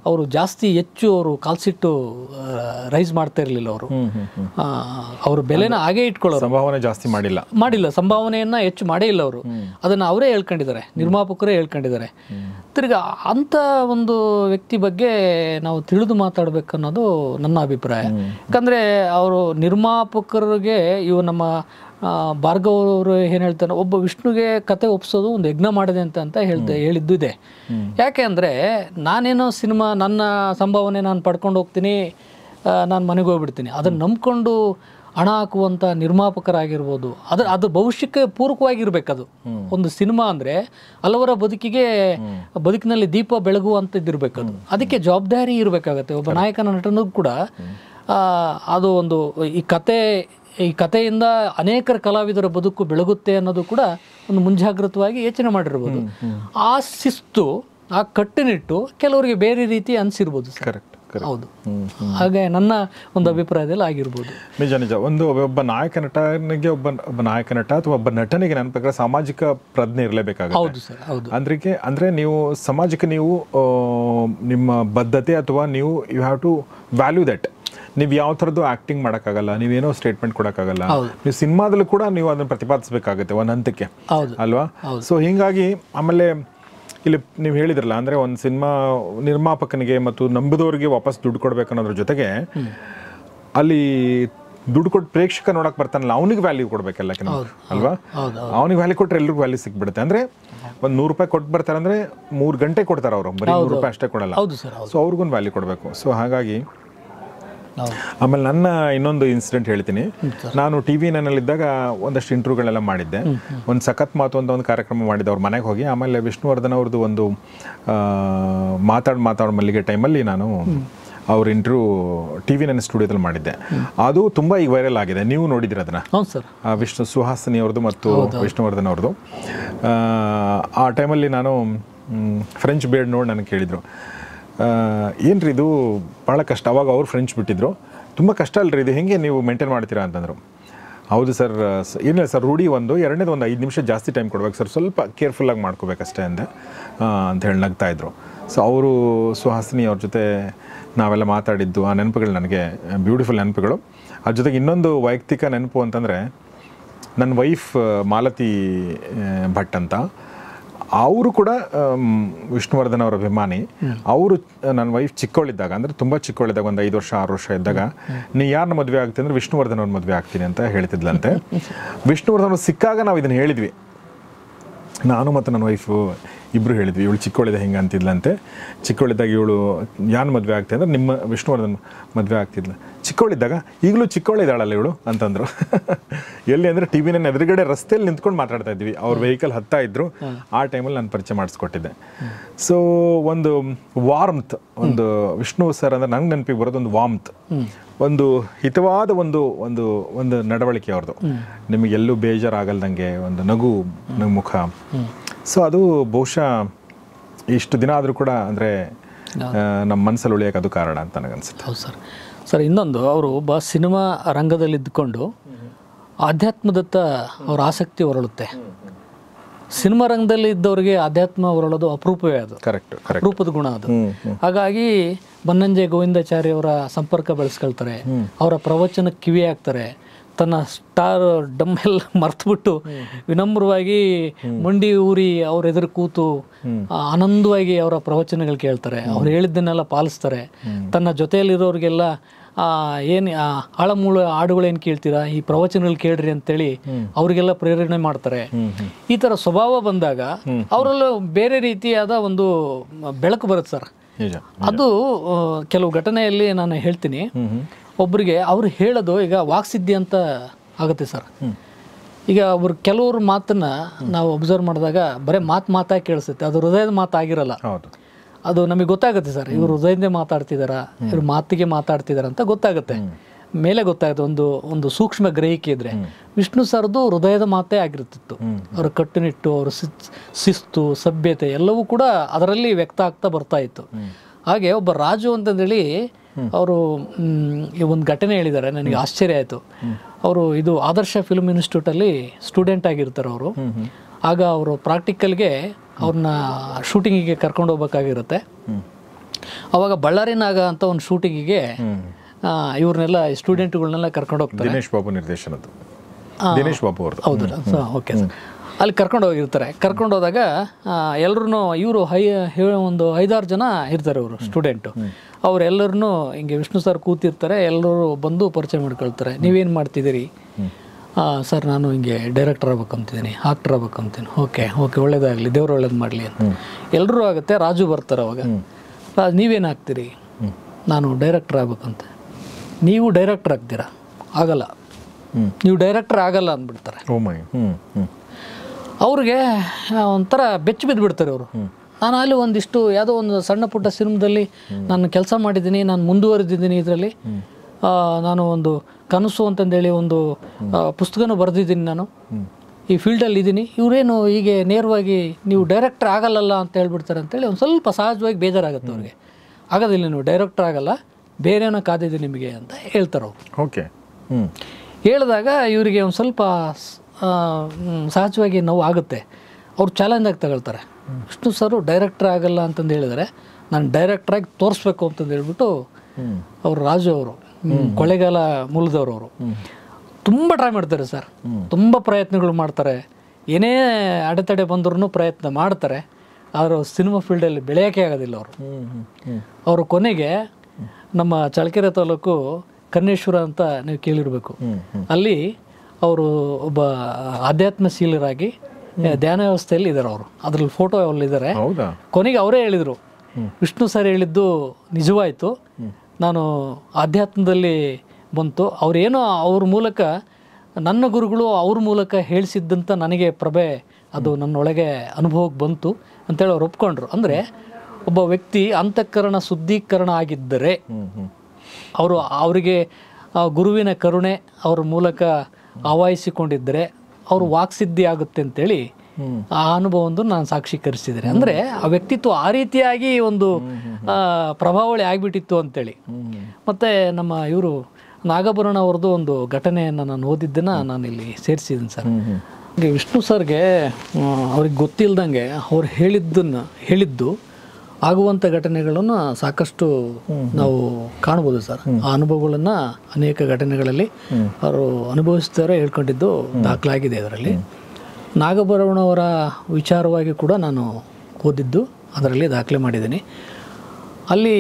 Speaker 2: ಅವರು ಜಾಸ್ತಿ ಹೆಚ್ಚು ಅವರು ಕಾಲ್ಸಿಟ್ಟು ರೈಸ್ ಮಾಡ್ತಾ ಇರಲಿಲ್ಲ ಅವರು ಅವರು ಬೆಲೆನ ಹಾಗೆ ಇಟ್ಕೊಳ್ಳೋ ಸಂಭಾವನೆ ಜಾಸ್ತಿ ಮಾಡಿಲ್ಲ ಮಾಡಿಲ್ಲ ಸಂಭಾವನೆಯನ್ನ ಹೆಚ್ಚು ಮಾಡೇ ಇಲ್ಲ ಅವರು ಅದನ್ನು ಅವರೇ ಹೇಳ್ಕೊಂಡಿದ್ದಾರೆ ನಿರ್ಮಾಪಕರೇ ಹೇಳ್ಕೊಂಡಿದ್ದಾರೆ ತಿರ್ಗ ಅಂತ ಒಂದು ವ್ಯಕ್ತಿ ಬಗ್ಗೆ ನಾವು ತಿಳಿದು ಅನ್ನೋದು ನನ್ನ ಅಭಿಪ್ರಾಯ ಯಾಕಂದ್ರೆ ಅವರು ನಿರ್ಮಾಪಕರಿಗೆ ಇವು ನಮ್ಮ ಭಾರ್ಗವರು ಏನು ಹೇಳ್ತಾರೆ ಒಬ್ಬ ವಿಷ್ಣುಗೆ ಕತೆ ಒಪ್ಸೋದು ಒಂದು ಯಜ್ಞ ಮಾಡಿದೆ ಅಂತ ಅಂತ ಹೇಳಿದ್ದು ಇದೆ ಯಾಕೆ ಅಂದರೆ ನಾನೇನೋ ಸಿನಿಮಾ ನನ್ನ ಸಂಭಾವನೆ ನಾನು ಪಡ್ಕೊಂಡು ಹೋಗ್ತೀನಿ ನಾನು ಮನೆಗೆ ಹೋಗ್ಬಿಡ್ತೀನಿ ಅದನ್ನು ನಂಬ್ಕೊಂಡು ಹಣ ಹಾಕುವಂಥ ನಿರ್ಮಾಪಕರಾಗಿರ್ಬೋದು ಅದ್ರ ಅದು ಭವಿಷ್ಯಕ್ಕೆ ಪೂರಕವಾಗಿರ್ಬೇಕದು ಒಂದು ಸಿನಿಮಾ ಅಂದರೆ ಹಲವರ ಬದುಕಿಗೆ ಬದುಕಿನಲ್ಲಿ ದೀಪ ಬೆಳಗುವಂಥದ್ದಿರಬೇಕದು ಅದಕ್ಕೆ ಜವಾಬ್ದಾರಿ ಇರಬೇಕಾಗತ್ತೆ ಒಬ್ಬ ನಾಯಕನ ನಟನೂ ಕೂಡ ಅದು ಒಂದು ಈ ಕತೆ ಈ ಕಥೆಯಿಂದ ಅನೇಕರ ಕಲಾವಿದರ ಬದುಕು ಬೆಳಗುತ್ತೆ ಅನ್ನೋದು ಕೂಡ ಒಂದು ಮುಂಜಾಗೃತವಾಗಿ ಯೋಚನೆ ಮಾಡಿರ್ಬೋದು ಆ ಶಿಸ್ತು ಆ ಕಟ್ಟುನಿಟ್ಟು ಕೆಲವರಿಗೆ ಬೇರೆ ರೀತಿ ಅನಿಸಿರ್ಬೋದು ಕರೆಕ್ಟ್ ಹೌದು ಹಾಗೆ ನನ್ನ ಒಂದು ಅಭಿಪ್ರಾಯದಲ್ಲಿ ಆಗಿರ್ಬೋದು
Speaker 1: ನಿಜ ನಿಜ ಒಂದು ಒಬ್ಬ ನಾಯಕ ನಟನಿಗೆ ಒಬ್ಬ ಒಬ್ಬ ನಾಯಕ ನಟ ಅಥವಾ ಒಬ್ಬ ನಟನಿಗೆ ನನ್ನ ಪ್ರಕಾರ ಸಾಮಾಜಿಕ ಪ್ರಜ್ಞೆ ಇರಲೇಬೇಕಾಗುತ್ತೆ ಸರ್ ಹೌದು ಅಂದ್ರೆ ಅಂದ್ರೆ ನೀವು ಸಮಾಜಕ್ಕೆ ನೀವು ನಿಮ್ಮ ಬದ್ಧತೆ ಅಥವಾ ನೀವು you have to value that ನೀವು ಯಾವ ಥರದ್ದು ಮಾಡಕ್ಕಾಗಲ್ಲ ಮಾಡೋಕ್ಕಾಗಲ್ಲ ನೀವೇನೋ ಸ್ಟೇಟ್ಮೆಂಟ್ ಕೊಡಕ್ಕಾಗಲ್ಲ ನೀವು ಸಿನಿಮಾದಲ್ಲೂ ಕೂಡ ನೀವು ಅದನ್ನ ಪ್ರತಿಪಾದಿಸಬೇಕಾಗುತ್ತೆ ಒಂದ್ ಹಂತಕ್ಕೆ ಅಲ್ವಾ ಸೊ ಹಿಂಗಾಗಿ ಆಮೇಲೆ ಇಲ್ಲಿ ನೀವು ಹೇಳಿದ್ರಲ್ಲ ಅಂದ್ರೆ ಒಂದು ಸಿನಿಮಾ ನಿರ್ಮಾಪಕನಿಗೆ ಮತ್ತು ನಂಬಿದವರಿಗೆ ವಾಪಸ್ ದುಡ್ಡು ಕೊಡ್ಬೇಕ ಅನ್ನೋದ್ರ ಜೊತೆಗೆ ಅಲ್ಲಿ ದುಡ್ಡು ಕೊಟ್ಟು ಪ್ರೇಕ್ಷಕ ನೋಡಕ್ ಬರ್ತಾನಲ್ಲ ಅವನಿಗೆ ವ್ಯಾಲ್ಯೂ ಕೊಡ್ಬೇಕಲ್ಲ ಅಲ್ವಾ ಅವನಿಗೆ ವ್ಯಾಲ್ಯೂ ಕೊಟ್ರೆ ಎಲ್ರಿಗೂ ವ್ಯಾಲ್ಯೂ ಸಿಕ್ಬಿಡುತ್ತೆ ಅಂದ್ರೆ ಒಂದು ನೂರು ರೂಪಾಯಿ ಕೊಟ್ಟು ಬರ್ತಾರೆ ಅಂದ್ರೆ ಮೂರು ಗಂಟೆ ಕೊಡ್ತಾರೆ ಅವರು ಬರೀ ನೂರು ರೂಪಾಯಿ ಅಷ್ಟೇ ಕೊಡಲ್ಲ ಸೊ ಅವ್ರಿಗೊಂದು ವ್ಯಾಲ್ಯೂ ಕೊಡಬೇಕು ಸೊ ಹಾಗಾಗಿ ಆಮೇಲೆ ನನ್ನ ಇನ್ನೊಂದು ಇನ್ಸಿಡೆಂಟ್ ಹೇಳ್ತೀನಿ ನಾನು ಟಿ ವಿ ನನ್ನಲ್ಲಿದ್ದಾಗ ಒಂದಷ್ಟು ಇಂಟ್ರ್ಯೂಗಳೆಲ್ಲ ಮಾಡಿದ್ದೆ ಒಂದು ಸಖತ್ ಮಾತು ಅಂತ ಒಂದು ಕಾರ್ಯಕ್ರಮ ಮಾಡಿದ್ದೆ ಅವ್ರ ಮನೆಗೆ ಹೋಗಿ ಆಮೇಲೆ ವಿಷ್ಣುವರ್ಧನ್ ಅವ್ರದ್ದು ಒಂದು ಮಾತಾಡಿ ಮಾತಾಡೋ ಮಲ್ಲಿಗೆ ಟೈಮಲ್ಲಿ ನಾನು ಅವ್ರ ಇಂಟ್ರ್ಯೂ ಟಿ ವಿ ನನ್ನ ಸ್ಟುಡಿಯೋದಲ್ಲಿ ಮಾಡಿದ್ದೆ ಅದು ತುಂಬ ಈಗ ವೈರಲ್ ಆಗಿದೆ ನೀವು ನೋಡಿದಿರ ಅದನ್ನು ವಿಷ್ಣು ಸುಹಾಸಿನಿ ಅವ್ರದ್ದು ಮತ್ತು ವಿಷ್ಣುವರ್ಧನ್ ಅವ್ರದ್ದು ಆ ಟೈಮಲ್ಲಿ ನಾನು ಫ್ರೆಂಚ್ ಬೇಡ್ ನೋಡಿ ನನಗೆ ಕೇಳಿದರು ರೀ ಇದು ಭಾಳ ಕಷ್ಟ ಅವಾಗ ಅವ್ರು ಫ್ರೆಂಡ್ಸ್ ಬಿಟ್ಟಿದ್ರು ತುಂಬ ಕಷ್ಟ ರೀ ಇದು ಹೆಂಗೆ ನೀವು ಮೇಂಟೈನ್ ಮಾಡ್ತೀರಾ ಅಂತಂದರು ಹೌದು ಸರ್ ಏನಿಲ್ಲ ಸರ್ ರೂಢಿ ಒಂದು ಎರಡನೇದು ಒಂದು ಐದು ನಿಮಿಷ ಜಾಸ್ತಿ ಟೈಮ್ ಕೊಡ್ಬೇಕು ಸರ್ ಸ್ವಲ್ಪ ಕೇರ್ಫುಲ್ಲಾಗಿ ಮಾಡ್ಕೋಬೇಕಷ್ಟೇ ಅಂದೆ ಅಂತ ಹೇಳಿ ನಗ್ತಾಯಿದ್ರು ಸೊ ಅವರು ಸುಹಾಸಿನಿ ಅವ್ರ ಜೊತೆ ನಾವೆಲ್ಲ ಮಾತಾಡಿದ್ದು ಆ ನೆನಪುಗಳು ನನಗೆ ಬ್ಯೂಟಿಫುಲ್ ನೆನಪುಗಳು ಅದ್ರ ಜೊತೆಗೆ ಇನ್ನೊಂದು ವೈಯಕ್ತಿಕ ನೆನಪು ಅಂತಂದರೆ ನನ್ನ ವೈಫ್ ಮಾಲತಿ ಭಟ್ ಅಂತ ಅವರು ಕೂಡ ವಿಷ್ಣುವರ್ಧನ್ ಅವರ ಅಭಿಮಾನಿ ಅವರು ನನ್ನ ವೈಫ್ ಚಿಕ್ಕವಳಿದ್ದಾಗ ಅಂದ್ರೆ ತುಂಬ ಚಿಕ್ಕವಳಿದ್ದಾಗ ಒಂದು ಐದು ವರ್ಷ ಆರು ವರ್ಷ ಇದ್ದಾಗ ನೀ ಯಾರನ್ನ ಮದುವೆ ಆಗ್ತೀನಿ ಅಂದ್ರೆ ವಿಷ್ಣುವರ್ಧನ್ ಅವ್ರ ಮದುವೆ ಆಗ್ತೀನಿ ಅಂತ ಹೇಳ್ತಿದ್ಲಂತೆ ವಿಷ್ಣುವರ್ಧನ್ ಸಿಕ್ಕಾಗ ನಾವು ಇದನ್ನು ಹೇಳಿದ್ವಿ ನಾನು ಮತ್ತು ನನ್ನ ವೈಫು ಇಬ್ಬರು ಹೇಳಿದ್ವಿ ಇವಳು ಚಿಕ್ಕವಳಿದ ಹೆಂಗೆ ಅಂತಿದ್ಲಂತೆ ಚಿಕ್ಕವಳಿದ್ದಾಗ ಇವಳು ಯಾನು ಮದುವೆ ಆಗ್ತಾ ಅಂದ್ರೆ ನಿಮ್ಮ ವಿಷ್ಣುವರ್ಧನ್ ಮದುವೆ ಆಗ್ತಿದ್ಲು ಚಿಕ್ಕವಳಿದ್ದಾಗ ಈಗಲೂ ಚಿಕ್ಕವಳಿದ್ದಾಳಲ್ಲ ಇವಳು ಅಂತಂದರು ಎಲ್ಲಿ ಅಂದ್ರೆ ಟಿ ವಿನ ಎದುರುಗಡೆ ರಸ್ತೆಯಲ್ಲಿ ನಿಂತ್ಕೊಂಡು ಮಾತಾಡ್ತಾ ಇದ್ವಿ ಅವ್ರ ವೆಹಿಕಲ್ ಹತ್ತಾ ಇದ್ರು ಆ ಟೈಮಲ್ಲಿ ನಾನು ಪರಿಚಯ ಮಾಡಿಸ್ಕೊಟ್ಟಿದ್ದೆ ಸೊ ಒಂದು ವಾರ್ಮ್ತ್ ಒಂದು ವಿಷ್ಣು ಸರ್ ಅಂದ್ರೆ ನಂಗೆ ನೆನಪಿಗೆ ಬರೋದು ಒಂದು ವಾರ್ಮ್ತ್ ಒಂದು ಹಿತವಾದ ಒಂದು ಒಂದು ಒಂದು ನಡವಳಿಕೆ ಅವ್ರದ್ದು ನಿಮಗೆಲ್ಲೂ ಬೇಜಾರಾಗಲ್ದಂಗೆ ಒಂದು ನಗು ಮುಖ ಸೊ ಅದು ಬಹುಶಃ ಇಷ್ಟು ದಿನ ಆದರೂ ಕೂಡ ಅಂದರೆ ನಮ್ಮ ಮನಸ್ಸಲ್ಲಿ ಉಳಿಯೋಕೆ ಅದು ಕಾರಣ ಅಂತ ನನಗನ್ಸುತ್ತೆ ಹೌದು ಸರ್ ಸರ್ ಇನ್ನೊಂದು ಅವರು ಬ ಸಿನಿಮಾ ರಂಗದಲ್ಲಿ
Speaker 2: ಆಧ್ಯಾತ್ಮದತ್ತ ಅವ್ರ ಆಸಕ್ತಿ ಹೊರಳುತ್ತೆ ಸಿನಿಮಾ ರಂಗದಲ್ಲಿ ಇದ್ದವರಿಗೆ ಆಧ್ಯಾತ್ಮ ಹೊರಳೋದು ಅಪರೂಪವೇ ಅದು
Speaker 1: ಕರೆಕ್ಟ್ ರೂಪದ
Speaker 2: ಗುಣ ಅದು ಹಾಗಾಗಿ ಬನ್ನಂಜೆ ಅವರ ಸಂಪರ್ಕ ಬೆಳೆಸ್ಕೊಳ್ತಾರೆ ಅವರ ಪ್ರವಚನ ಕಿವಿ ಹಾಕ್ತಾರೆ ತನ್ನ ಸ್ಟಾರ್ ಡಮ್ ಎಲ್ಲ ಮರ್ತುಬಿಟ್ಟು ವಿನಮ್ರವಾಗಿ ಮಂಡಿ ಊರಿ ಅವ್ರ ಎದುರು ಕೂತು ಆನಂದವಾಗಿ ಅವರ ಪ್ರವಚನಗಳು ಕೇಳ್ತಾರೆ ಅವ್ರು ಹೇಳಿದ್ದನ್ನೆಲ್ಲ ಪಾಲಿಸ್ತಾರೆ ತನ್ನ ಜೊತೆಯಲ್ಲಿರೋರಿಗೆಲ್ಲ ಏನು ಆಳಮೂಳ ಹಾಡುಗಳೇನು ಕೇಳ್ತೀರಾ ಈ ಪ್ರವಚನಗಳು ಕೇಳ್ರಿ ಅಂತೇಳಿ ಅವರಿಗೆಲ್ಲ ಪ್ರೇರಣೆ ಮಾಡ್ತಾರೆ ಈ ಥರ ಸ್ವಭಾವ ಬಂದಾಗ ಅವರಲ್ಲೂ ಬೇರೆ ರೀತಿಯಾದ ಒಂದು ಬೆಳಕು ಬರುತ್ತೆ ಸರ್ ಅದು ಕೆಲವು ಘಟನೆಯಲ್ಲಿ ನಾನು ಹೇಳ್ತೀನಿ ಒಬ್ಬರಿಗೆ ಅವ್ರು ಹೇಳೋದು ಈಗ ವಾಕ್ಸಿದ್ಧಿ ಅಂತ ಆಗುತ್ತೆ ಸರ್ ಈಗ ಒಬ್ರು ಕೆಲವ್ರ ಮಾತನ್ನ ನಾವು ಒಬ್ಸರ್ವ್ ಮಾಡಿದಾಗ ಬರೀ ಮಾತು ಮಾತಾಗಿ ಕೇಳಿಸುತ್ತೆ ಅದು ಹೃದಯದ ಮಾತು ಆಗಿರಲ್ಲ ಅದು ನಮಗೆ ಗೊತ್ತಾಗುತ್ತೆ ಸರ್ ಇವರು ಹೃದಯದಿಂದ ಮಾತಾಡ್ತಿದಾರ ಇವ್ರ ಮಾತಿಗೆ ಮಾತಾಡ್ತಿದಾರ ಅಂತ ಗೊತ್ತಾಗುತ್ತೆ ಮೇಲೆ ಗೊತ್ತಾಗುತ್ತೆ ಒಂದು ಒಂದು ಸೂಕ್ಷ್ಮ ಗ್ರಹಿಕೆ ಇದ್ರೆ ವಿಷ್ಣು ಸರ್ದು ಹೃದಯದ ಮಾತೇ ಆಗಿರ್ತಿತ್ತು ಅವ್ರ ಕಟ್ಟುನಿಟ್ಟು ಅವ್ರ ಶಿಸ್ತು ಸಭ್ಯತೆ ಎಲ್ಲವೂ ಕೂಡ ಅದರಲ್ಲಿ ವ್ಯಕ್ತ ಆಗ್ತಾ ಬರ್ತಾ ಇತ್ತು ಹಾಗೆ ಒಬ್ಬ ರಾಜು ಅಂತಂದೇಳಿ ಅವರು ಈ ಒಂದು ಘಟನೆ ಹೇಳಿದ್ದಾರೆ ನನಗೆ ಆಶ್ಚರ್ಯ ಆಯಿತು ಅವರು ಇದು ಆದರ್ಶ ಫಿಲ್ಮ್ ಇನ್ಸ್ಟಿಟ್ಯೂಟಲ್ಲಿ ಸ್ಟೂಡೆಂಟ್ ಆಗಿರ್ತಾರೆ ಅವರು ಆಗ ಅವರು ಪ್ರಾಕ್ಟಿಕಲ್ಗೆ ಅವ್ರನ್ನ ಶೂಟಿಂಗಿಗೆ ಕರ್ಕೊಂಡು ಹೋಗ್ಬೇಕಾಗಿರುತ್ತೆ ಅವಾಗ ಬಳ್ಳಾರಿನಾಗ ಅಂತ ಒಂದು ಶೂಟಿಂಗಿಗೆ ಇವ್ರನ್ನೆಲ್ಲ ಸ್ಟೂಡೆಂಟ್ಗಳನ್ನೆಲ್ಲ ಕರ್ಕೊಂಡು ಹೋಗ್ತಾರೆ ದಿನೇಶ್
Speaker 1: ಬಾಬು ನಿರ್ದೇಶನದ್ದು ದಿನೇಶ್ ಬಾಬು ಅವ್ರದ್ದು ಓಕೆ ಸರ್
Speaker 2: ಅಲ್ಲಿ ಕರ್ಕೊಂಡು ಹೋಗಿರ್ತಾರೆ ಕರ್ಕೊಂಡು ಹೋದಾಗ ಎಲ್ಲರೂ ಇವರು ಹೈ ಒಂದು ಐದಾರು ಜನ ಇರ್ತಾರೆ ಅವರು ಸ್ಟೂಡೆಂಟು ಅವರೆಲ್ಲರೂ ಹಿಂಗೆ ವಿಷ್ಣು ಸರ್ ಕೂತಿರ್ತಾರೆ ಎಲ್ಲರೂ ಬಂದು ಪರಿಚಯ ಮಾಡ್ಕೊಳ್ತಾರೆ ನೀವೇನು ಮಾಡ್ತಿದ್ದೀರಿ ಸರ್ ನಾನು ಹಿಂಗೆ ಡೈರೆಕ್ಟರ್ ಆಗ್ಬೇಕಂತಿದ್ದೀನಿ ಆಕ್ಟರ್ ಆಗ್ಬೇಕಂತೀನಿ ಓಕೆ ಓಕೆ ಒಳ್ಳೇದಾಗಲಿ ದೇವ್ರು ಒಳ್ಳೇದು ಮಾಡಲಿ ಅಂತ ಎಲ್ಲರೂ ಆಗುತ್ತೆ ರಾಜು ಬರ್ತಾರೆ ಅವಾಗ ರಾಜ್ ನೀವೇನು ಆಗ್ತೀರಿ ನಾನು ಡೈರೆಕ್ಟರ್ ಆಗ್ಬೇಕಂತ ನೀವು ಡೈರೆಕ್ಟರ್ ಆಗ್ತೀರಾ ಆಗಲ್ಲ ನೀವು ಡೈರೆಕ್ಟರ್ ಆಗಲ್ಲ ಅಂದ್ಬಿಡ್ತಾರೆ ಅವ್ರಿಗೆ ಒಂಥರ ಬಿದ್ದು ಬಿಡ್ತಾರೆ ಅವರು ನಾನು ಅಲ್ಲಿ ಒಂದಿಷ್ಟು ಯಾವುದೋ ಒಂದು ಸಣ್ಣ ಪುಟ್ಟ ಸಿನಿಮಾದಲ್ಲಿ ನಾನು ಕೆಲಸ ಮಾಡಿದ್ದೀನಿ ನಾನು ಮುಂದುವರೆದಿದ್ದೀನಿ ಇದರಲ್ಲಿ ನಾನು ಒಂದು ಕನಸು ಅಂತಂದೇಳಿ ಒಂದು ಪುಸ್ತಕನೂ ಬರೆದಿದ್ದೀನಿ ನಾನು ಈ ಫೀಲ್ಡಲ್ಲಿ ಇದ್ದೀನಿ ಇವರೇನು ಹೀಗೆ ನೇರವಾಗಿ ನೀವು ಡೈರೆಕ್ಟರ್ ಆಗಲ್ಲಲ್ಲ ಅಂತ ಹೇಳ್ಬಿಡ್ತಾರೆ ಅಂತೇಳಿ ಒಂದು ಸ್ವಲ್ಪ ಸಹಜವಾಗಿ ಬೇಜಾರಾಗುತ್ತೆ ಅವ್ರಿಗೆ ಆಗೋದಿಲ್ಲ ನೀವು ಡೈರೆಕ್ಟರ್ ಆಗಲ್ಲ ಬೇರೆನೋ ಕಾದಿದೆ ನಿಮಗೆ ಅಂತ ಹೇಳ್ತಾರೆ ಅವ್ರು ಓಕೆ ಹೇಳಿದಾಗ ಇವರಿಗೆ ಒಂದು ಸ್ವಲ್ಪ ಸಹಜವಾಗಿ ನೋವು ಆಗುತ್ತೆ ಅವ್ರು ಚಾಲೆಂಜಾಗಿ ತಗೊಳ್ತಾರೆ ವಿಷ್ಣು ಸರ್ ಡೈರೆಕ್ಟ್ರ್ ಆಗಲ್ಲ ಅಂತಂದು ಹೇಳಿದರೆ ನಾನು ಡೈರೆಕ್ಟ್ರಾಗಿ ತೋರಿಸ್ಬೇಕು ಅಂತಂದು ಹೇಳ್ಬಿಟ್ಟು ಅವರು ರಾಜು ಅವರು ಕೊಳೆಗಾಲ ಮೂಲದವರು ಅವರು ತುಂಬ ಟ್ರೈ ಮಾಡ್ತಾರೆ ಸರ್ ತುಂಬ ಪ್ರಯತ್ನಗಳು ಮಾಡ್ತಾರೆ ಏನೇ ಅಡೆತಡೆ ಬಂದ್ರೂ ಪ್ರಯತ್ನ ಮಾಡ್ತಾರೆ ಆದರೆ ಸಿನಿಮಾ ಫೀಲ್ಡಲ್ಲಿ ಬೆಳೆಯೋಕೆ ಆಗೋದಿಲ್ಲ ಅವರು ಅವರು ಕೊನೆಗೆ ನಮ್ಮ ಚಳ್ಳಕೆರೆ ತಾಲೂಕು ಕನ್ನೇಶ್ವರ ಅಂತ ನೀವು ಕೇಳಿರಬೇಕು ಅಲ್ಲಿ ಅವರು ಒಬ್ಬ ಆಧ್ಯಾತ್ಮಶೀಲರಾಗಿ ಧ್ಯಾನ ವ್ಯವಸ್ಥೆಯಲ್ಲಿ ಇದ್ದಾರೆ ಅವರು ಅದ್ರಲ್ಲಿ ಫೋಟೋ ಇದ್ದಾರೆ ಕೊನೆಗೆ ಅವರೇ ಹೇಳಿದರು ವಿಷ್ಣು ಸರ್ ಹೇಳಿದ್ದು ನಿಜವಾಯಿತು ನಾನು ಆಧ್ಯಾತ್ಮದಲ್ಲಿ ಬಂತು ಅವರೇನೋ ಅವ್ರ ಮೂಲಕ ನನ್ನ ಗುರುಗಳು ಅವ್ರ ಮೂಲಕ ಹೇಳಿಸಿದ್ದಂಥ ನನಗೆ ಪ್ರಭೆ ಅದು ನನ್ನೊಳಗೆ ಅನುಭವಕ್ಕೆ ಬಂತು ಅಂತೇಳಿ ಅವ್ರು ಒಪ್ಕೊಂಡ್ರು ಅಂದರೆ ಒಬ್ಬ ವ್ಯಕ್ತಿ ಅಂತಃಕರಣ ಶುದ್ಧೀಕರಣ ಆಗಿದ್ದರೆ ಅವರು ಅವರಿಗೆ ಗುರುವಿನ ಕರುಣೆ ಅವ್ರ ಮೂಲಕ ಆವಾಹಿಸಿಕೊಂಡಿದ್ದರೆ ಅವರು ವಾಕ್ಸಿದ್ಧಿ ಆಗುತ್ತೆ ಅಂತೇಳಿ ಆ ಅನುಭವವನ್ನು ನಾನು ಸಾಕ್ಷೀಕರಿಸಿದ್ರೆ ಅಂದ್ರೆ ಆ ವ್ಯಕ್ತಿತ್ವ ಆ ರೀತಿಯಾಗಿ ಒಂದು ಪ್ರಭಾವಳಿ ಆಗಿಬಿಟ್ಟಿತ್ತು ಅಂತೇಳಿ ಮತ್ತೆ ನಮ್ಮ ಇವರು ನಾಗಭರಣ ಅವ್ರದ್ದು ಒಂದು ಘಟನೆಯನ್ನು ನಾನು ಓದಿದ್ದನ್ನ ನಾನು ಇಲ್ಲಿ ಸೇರಿಸಿದ್ದೀನಿ ಸರ್ ವಿಷ್ಣು ಸರ್ಗೆ ಅವ್ರಿಗೆ ಗೊತ್ತಿಲ್ದಂಗೆ ಅವ್ರು ಹೇಳಿದ್ದನ್ನು ಹೇಳಿದ್ದು ಆಗುವಂಥ ಘಟನೆಗಳನ್ನು ಸಾಕಷ್ಟು ನಾವು ಕಾಣ್ಬೋದು ಸರ್ ಆ ಅನುಭವಗಳನ್ನು ಅನೇಕ ಘಟನೆಗಳಲ್ಲಿ ಅವರು ಅನುಭವಿಸ್ತಾರೆ ಹೇಳ್ಕೊಂಡಿದ್ದು ದಾಖಲಾಗಿದೆ ಅದರಲ್ಲಿ ನಾಗಭರವಣವರ ವಿಚಾರವಾಗಿ ಕೂಡ ನಾನು ಓದಿದ್ದು ಅದರಲ್ಲಿ ದಾಖಲೆ ಮಾಡಿದ್ದೀನಿ ಅಲ್ಲಿ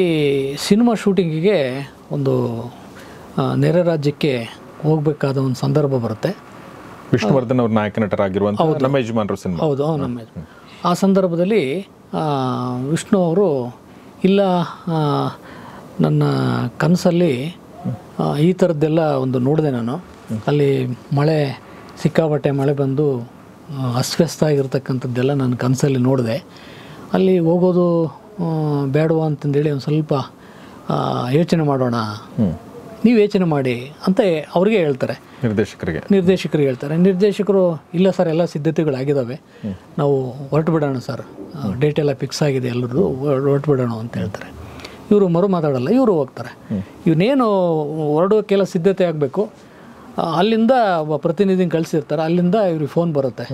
Speaker 2: ಸಿನಿಮಾ ಶೂಟಿಂಗಿಗೆ ಒಂದು ನೆರೆ ರಾಜ್ಯಕ್ಕೆ ಹೋಗಬೇಕಾದ ಒಂದು ಸಂದರ್ಭ ಬರುತ್ತೆ
Speaker 1: ವಿಷ್ಣುವರ್ಧನ್ ಅವ್ರ ನಾಯಕ ನಟರಾಗಿರುವಂತಹ ನಮ್ಮ ಯಜಮಾನರು ಸಿನಿಮಾ ಹೌದು
Speaker 2: ಆ ಸಂದರ್ಭದಲ್ಲಿ ವಿಷ್ಣು ಅವರು ಇಲ್ಲ ನನ್ನ ಕನಸಲ್ಲಿ ಈ ಥರದ್ದೆಲ್ಲ ಒಂದು ನೋಡಿದೆ ನಾನು ಅಲ್ಲಿ ಮಳೆ ಸಿಕ್ಕಾಪಟ್ಟೆ ಮಳೆ ಬಂದು ಅಸ್ವ್ಯಸ್ತ ಆಗಿರ್ತಕ್ಕಂಥದ್ದೆಲ್ಲ ನಾನು ಕನಸಲ್ಲಿ ನೋಡಿದೆ ಅಲ್ಲಿ ಹೋಗೋದು ಬೇಡವಾ ಅಂತಂದೇಳಿ ಒಂದು ಸ್ವಲ್ಪ ಯೋಚನೆ ಮಾಡೋಣ ನೀವು ಯೋಚನೆ ಮಾಡಿ ಅಂತ ಅವ್ರಿಗೆ ಹೇಳ್ತಾರೆ ನಿರ್ದೇಶಕರಿಗೆ ನಿರ್ದೇಶಕರಿಗೆ ಹೇಳ್ತಾರೆ ನಿರ್ದೇಶಕರು ಇಲ್ಲ ಸರ್ ಎಲ್ಲ ಸಿದ್ಧತೆಗಳಾಗಿದ್ದಾವೆ ನಾವು ಹೊರಟು ಬಿಡೋಣ ಸರ್ ಡೇಟ್ ಎಲ್ಲ ಫಿಕ್ಸ್ ಆಗಿದೆ ಎಲ್ಲರದು ಹೊರಟು ಬಿಡೋಣ ಅಂತ ಹೇಳ್ತಾರೆ ಇವರು ಮರು ಮಾತಾಡಲ್ಲ ಇವರು ಹೋಗ್ತಾರೆ ಇವನ್ನೇನು ಹೊರಡೋಕ್ಕೆಲ್ಲ ಸಿದ್ಧತೆ ಆಗಬೇಕು ಅಲ್ಲಿಂದ ಪ್ರತಿನಿಧಿನ ಕಳಿಸಿರ್ತಾರೆ ಅಲ್ಲಿಂದ ಇವ್ರಿಗೆ ಫೋನ್ ಬರುತ್ತೆ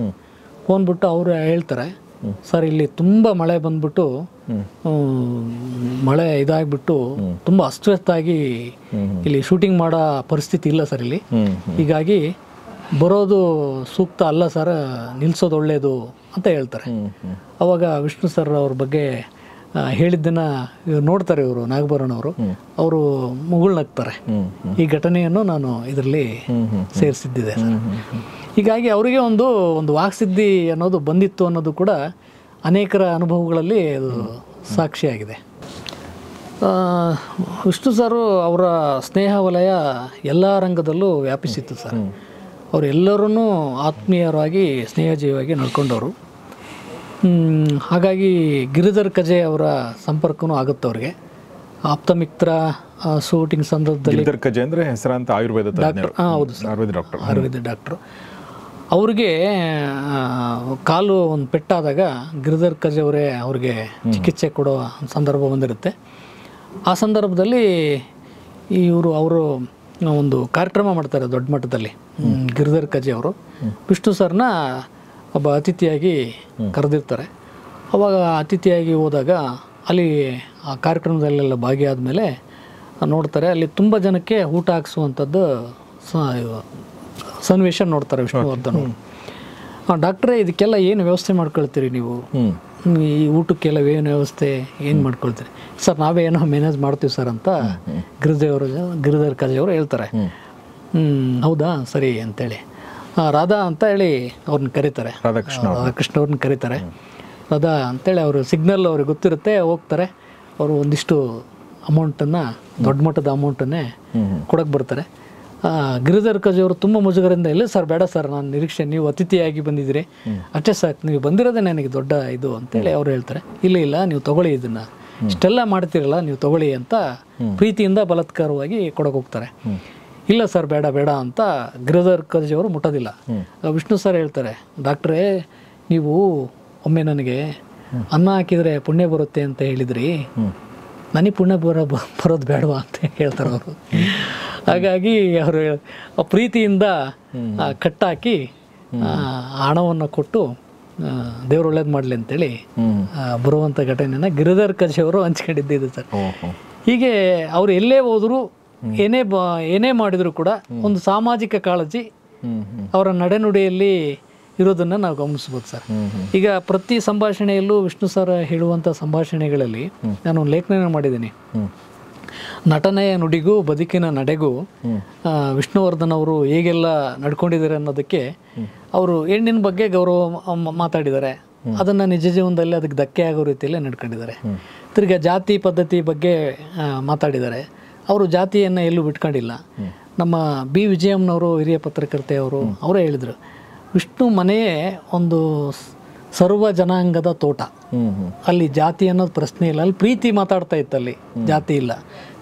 Speaker 2: ಫೋನ್ ಬಿಟ್ಟು ಅವರು ಹೇಳ್ತಾರೆ ಸರ್ ಇಲ್ಲಿ ತುಂಬ ಮಳೆ ಬಂದ್ಬಿಟ್ಟು ಮಳೆ ಇದಾಗ್ಬಿಟ್ಟು ತುಂಬ ಅಸ್ತವ್ಯಸ್ತಾಗಿ ಇಲ್ಲಿ ಶೂಟಿಂಗ್ ಮಾಡೋ ಪರಿಸ್ಥಿತಿ ಇಲ್ಲ ಸರ್ ಇಲ್ಲಿ ಹೀಗಾಗಿ ಬರೋದು ಸೂಕ್ತ ಅಲ್ಲ ಸರ್ ನಿಲ್ಸೋದು ಒಳ್ಳೆಯದು ಅಂತ ಹೇಳ್ತಾರೆ ಅವಾಗ ವಿಷ್ಣು ಸರ್ ಅವ್ರ ಬಗ್ಗೆ ಹೇಳಿದ್ದನ್ನ ನೋಡ್ತಾರೆ ಇವರು ನಾಗಭರಣ ಅವರು ಅವರು ಮುಗುಳ್ನಾಗ್ತಾರೆ ಈ ಘಟನೆಯನ್ನು ನಾನು ಇದರಲ್ಲಿ ಸೇರಿಸಿದ್ದಿದೆ ಸರ್ ಹೀಗಾಗಿ ಅವರಿಗೆ ಒಂದು ಒಂದು ವಾಕ್ಸಿದ್ಧಿ ಅನ್ನೋದು ಬಂದಿತ್ತು ಅನ್ನೋದು ಕೂಡ ಅನೇಕರ ಅನುಭವಗಳಲ್ಲಿ ಅದು ಸಾಕ್ಷಿಯಾಗಿದೆ ವಿಷ್ಣು ಸಾರು ಅವರ ಸ್ನೇಹ ವಲಯ ಎಲ್ಲ ರಂಗದಲ್ಲೂ ವ್ಯಾಪಿಸಿತ್ತು ಸರ್ ಅವರೆಲ್ಲರೂ ಆತ್ಮೀಯರಾಗಿ ಸ್ನೇಹಜೀವಿಯಾಗಿ ನಡ್ಕೊಂಡವರು ಹಾಗಾಗಿ ಗಿರಿಧರ್ ಕಜೆ ಅವರ ಸಂಪರ್ಕವೂ ಆಗುತ್ತೆ ಅವ್ರಿಗೆ ಆಪ್ತಮಿತ್ರ ಶೂಟಿಂಗ್
Speaker 1: ಸಂದರ್ಭದಲ್ಲಿ ಕಜೆ ಅಂದರೆ ಹೆಸರಾಂತ ಆಯುರ್ವೇದ ಡಾಕ್ಟರ್ ಹೌದು sir Ayurveda doctor Ayurveda doctor
Speaker 2: ಅವ್ರಿಗೆ ಕಾಲು ಒಂದು ಪೆಟ್ಟಾದಾಗ ಗಿರಿಧರ್ ಅವರೇ ಅವ್ರಿಗೆ ಚಿಕಿತ್ಸೆ ಕೊಡೋ ಸಂದರ್ಭ ಬಂದಿರುತ್ತೆ ಆ ಸಂದರ್ಭದಲ್ಲಿ ಇವರು ಅವರು ಒಂದು ಕಾರ್ಯಕ್ರಮ ಮಾಡ್ತಾರೆ ದೊಡ್ಡ ಮಟ್ಟದಲ್ಲಿ ಗಿರಿಧರ್ ಕಜೆ ಅವರು ವಿಷ್ಣು ಸರ್ನ ಒಬ್ಬ ಅತಿಥಿಯಾಗಿ ಕರೆದಿರ್ತಾರೆ ಅವಾಗ ಅತಿಥಿಯಾಗಿ ಹೋದಾಗ ಅಲ್ಲಿ ಆ ಕಾರ್ಯಕ್ರಮದಲ್ಲೆಲ್ಲ ಭಾಗಿಯಾದ ಮೇಲೆ ನೋಡ್ತಾರೆ ಅಲ್ಲಿ ತುಂಬ ಜನಕ್ಕೆ ಊಟ ಹಾಕಿಸುವಂಥದ್ದು ಸನ್ನಿವೇಶ ನೋಡ್ತಾರೆ ವಿಷ್ಣುವರ್ಧನ್ ಡಾಕ್ಟ್ರೇ ಇದಕ್ಕೆಲ್ಲ ಏನು ವ್ಯವಸ್ಥೆ ಮಾಡ್ಕೊಳ್ತೀರಿ ನೀವು ಈ ಊಟಕ್ಕೆಲ್ಲ ಏನು ವ್ಯವಸ್ಥೆ ಏನು ಮಾಡ್ಕೊಳ್ತೀರಿ ಸರ್ ನಾವೇನೋ ಮ್ಯಾನೇಜ್ ಮಾಡ್ತೀವಿ ಸರ್ ಅಂತ ಗಿರಿದೇವರು ಗಿರಿಧರ್ ಕಜೆಯವರು ಹೇಳ್ತಾರೆ ಹ್ಞೂ ಹೌದಾ ಸರಿ ಅಂತೇಳಿ ರಾಧಾ ಅಂತ ಹೇಳಿ ಅವ್ರನ್ನ ಕರೀತಾರೆ ರಾಧಾಕೃಷ್ಣ ರಾಧಾಕೃಷ್ಣ ಅವ್ರನ್ನ ಕರೀತಾರೆ ರಾಧಾ ಅಂತೇಳಿ ಅವರು ಸಿಗ್ನಲ್ ಅವ್ರಿಗೆ ಗೊತ್ತಿರುತ್ತೆ ಹೋಗ್ತಾರೆ ಅವರು ಒಂದಿಷ್ಟು ಅಮೌಂಟನ್ನು ದೊಡ್ಡ ಮಟ್ಟದ ಅಮೌಂಟನ್ನೇ ಕೊಡಕ್ಕೆ ಬರ್ತಾರೆ ಗಿರಿಧರ್ ಕಜೆಯವರು ತುಂಬ ಮುಜುಗರಿಂದ ಇಲ್ಲ ಸರ್ ಬೇಡ ಸರ್ ನಾನು ನಿರೀಕ್ಷೆ ನೀವು ಅತಿಥಿಯಾಗಿ ಬಂದಿದ್ದೀರಿ ಅಷ್ಟೇ ಸರ್ ನೀವು ಬಂದಿರೋದೇ ನನಗೆ ದೊಡ್ಡ ಇದು ಅಂತೇಳಿ ಅವ್ರು ಹೇಳ್ತಾರೆ ಇಲ್ಲ ಇಲ್ಲ ನೀವು ತಗೊಳ್ಳಿ ಇದನ್ನು ಇಷ್ಟೆಲ್ಲ ಮಾಡ್ತಿರಲ್ಲ ನೀವು ತಗೊಳ್ಳಿ ಅಂತ ಪ್ರೀತಿಯಿಂದ ಬಲತ್ಕಾರವಾಗಿ ಕೊಡಕ್ಕೆ ಹೋಗ್ತಾರೆ ಇಲ್ಲ ಸರ್ ಬೇಡ ಬೇಡ ಅಂತ ಗಿರಿಧರ್ ಕಜೆಯವರು ಮುಟ್ಟೋದಿಲ್ಲ ವಿಷ್ಣು ಸರ್ ಹೇಳ್ತಾರೆ ಡಾಕ್ಟ್ರೇ ನೀವು ಒಮ್ಮೆ ನನಗೆ ಅನ್ನ ಹಾಕಿದರೆ ಪುಣ್ಯ ಬರುತ್ತೆ ಅಂತ ಹೇಳಿದ್ರಿ ನನಗೆ ಪುಣ್ಯ ಬರೋ ಬರೋದು ಬೇಡವಾ ಅಂತ ಹೇಳ್ತಾರೆ ಅವರು ಹಾಗಾಗಿ ಅವರು ಪ್ರೀತಿಯಿಂದ ಕಟ್ಟಾಕಿ ಹಣವನ್ನು ಕೊಟ್ಟು ದೇವ್ರು ಒಳ್ಳೇದು ಮಾಡಲಿ ಅಂತೇಳಿ ಬರುವಂಥ ಘಟನೆಯನ್ನು ಗಿರಿಧರ್ ಕಜೆಯವರು ಹಂಚ್ಕೊಂಡಿದ್ದಿದೆ ಸರ್ ಹೀಗೆ ಅವರು ಎಲ್ಲೇ ಹೋದರೂ ಏನೇ ಬ ಏನೇ ಮಾಡಿದರೂ ಕೂಡ ಒಂದು ಸಾಮಾಜಿಕ ಕಾಳಜಿ ಅವರ ನಡೆನುಡಿಯಲ್ಲಿ ಇರೋದನ್ನ ನಾವು ಗಮನಿಸ್ಬೋದು ಸರ್ ಈಗ ಪ್ರತಿ ಸಂಭಾಷಣೆಯಲ್ಲೂ ವಿಷ್ಣು ಸರ್ ಹೇಳುವಂತ ಸಂಭಾಷಣೆಗಳಲ್ಲಿ ನಾನು ಲೇಖನ ಮಾಡಿದ್ದೀನಿ ನಟನೆಯ ನುಡಿಗೂ ಬದುಕಿನ ನಡೆಗೂ ವಿಷ್ಣುವರ್ಧನ್ ಅವರು ಹೇಗೆಲ್ಲ ನಡ್ಕೊಂಡಿದ್ದಾರೆ ಅನ್ನೋದಕ್ಕೆ ಅವರು ಹೆಣ್ಣಿನ ಬಗ್ಗೆ ಗೌರವ ಮಾತಾಡಿದ್ದಾರೆ ಅದನ್ನು ನಿಜ ಜೀವನದಲ್ಲಿ ಅದಕ್ಕೆ ಧಕ್ಕೆ ಆಗೋ ರೀತಿಯಲ್ಲಿ ನಡ್ಕೊಂಡಿದ್ದಾರೆ ತಿರ್ಗ ಜಾತಿ ಪದ್ಧತಿ ಬಗ್ಗೆ ಮಾತಾಡಿದ್ದಾರೆ ಅವರು ಜಾತಿಯನ್ನು ಎಲ್ಲೂ ಬಿಟ್ಕೊಂಡಿಲ್ಲ ನಮ್ಮ ಬಿ ವಿಜಯಮ್ನವರು ಹಿರಿಯ ಪತ್ರಕರ್ತೆಯವರು ಅವರೇ ಹೇಳಿದರು ವಿಷ್ಣು ಮನೆಯೇ ಒಂದು ಸರ್ವ ಜನಾಂಗದ ತೋಟ ಅಲ್ಲಿ ಜಾತಿ ಅನ್ನೋದು ಪ್ರಶ್ನೆ ಇಲ್ಲ ಅಲ್ಲಿ ಪ್ರೀತಿ ಮಾತಾಡ್ತಾ ಇತ್ತು ಅಲ್ಲಿ ಜಾತಿ ಇಲ್ಲ